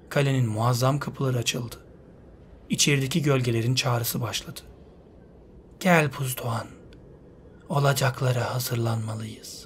A: Kalenin muazzam kapıları açıldı. İçerideki gölgelerin çağrısı başladı. Gel Buzdoğan, olacaklara hazırlanmalıyız.''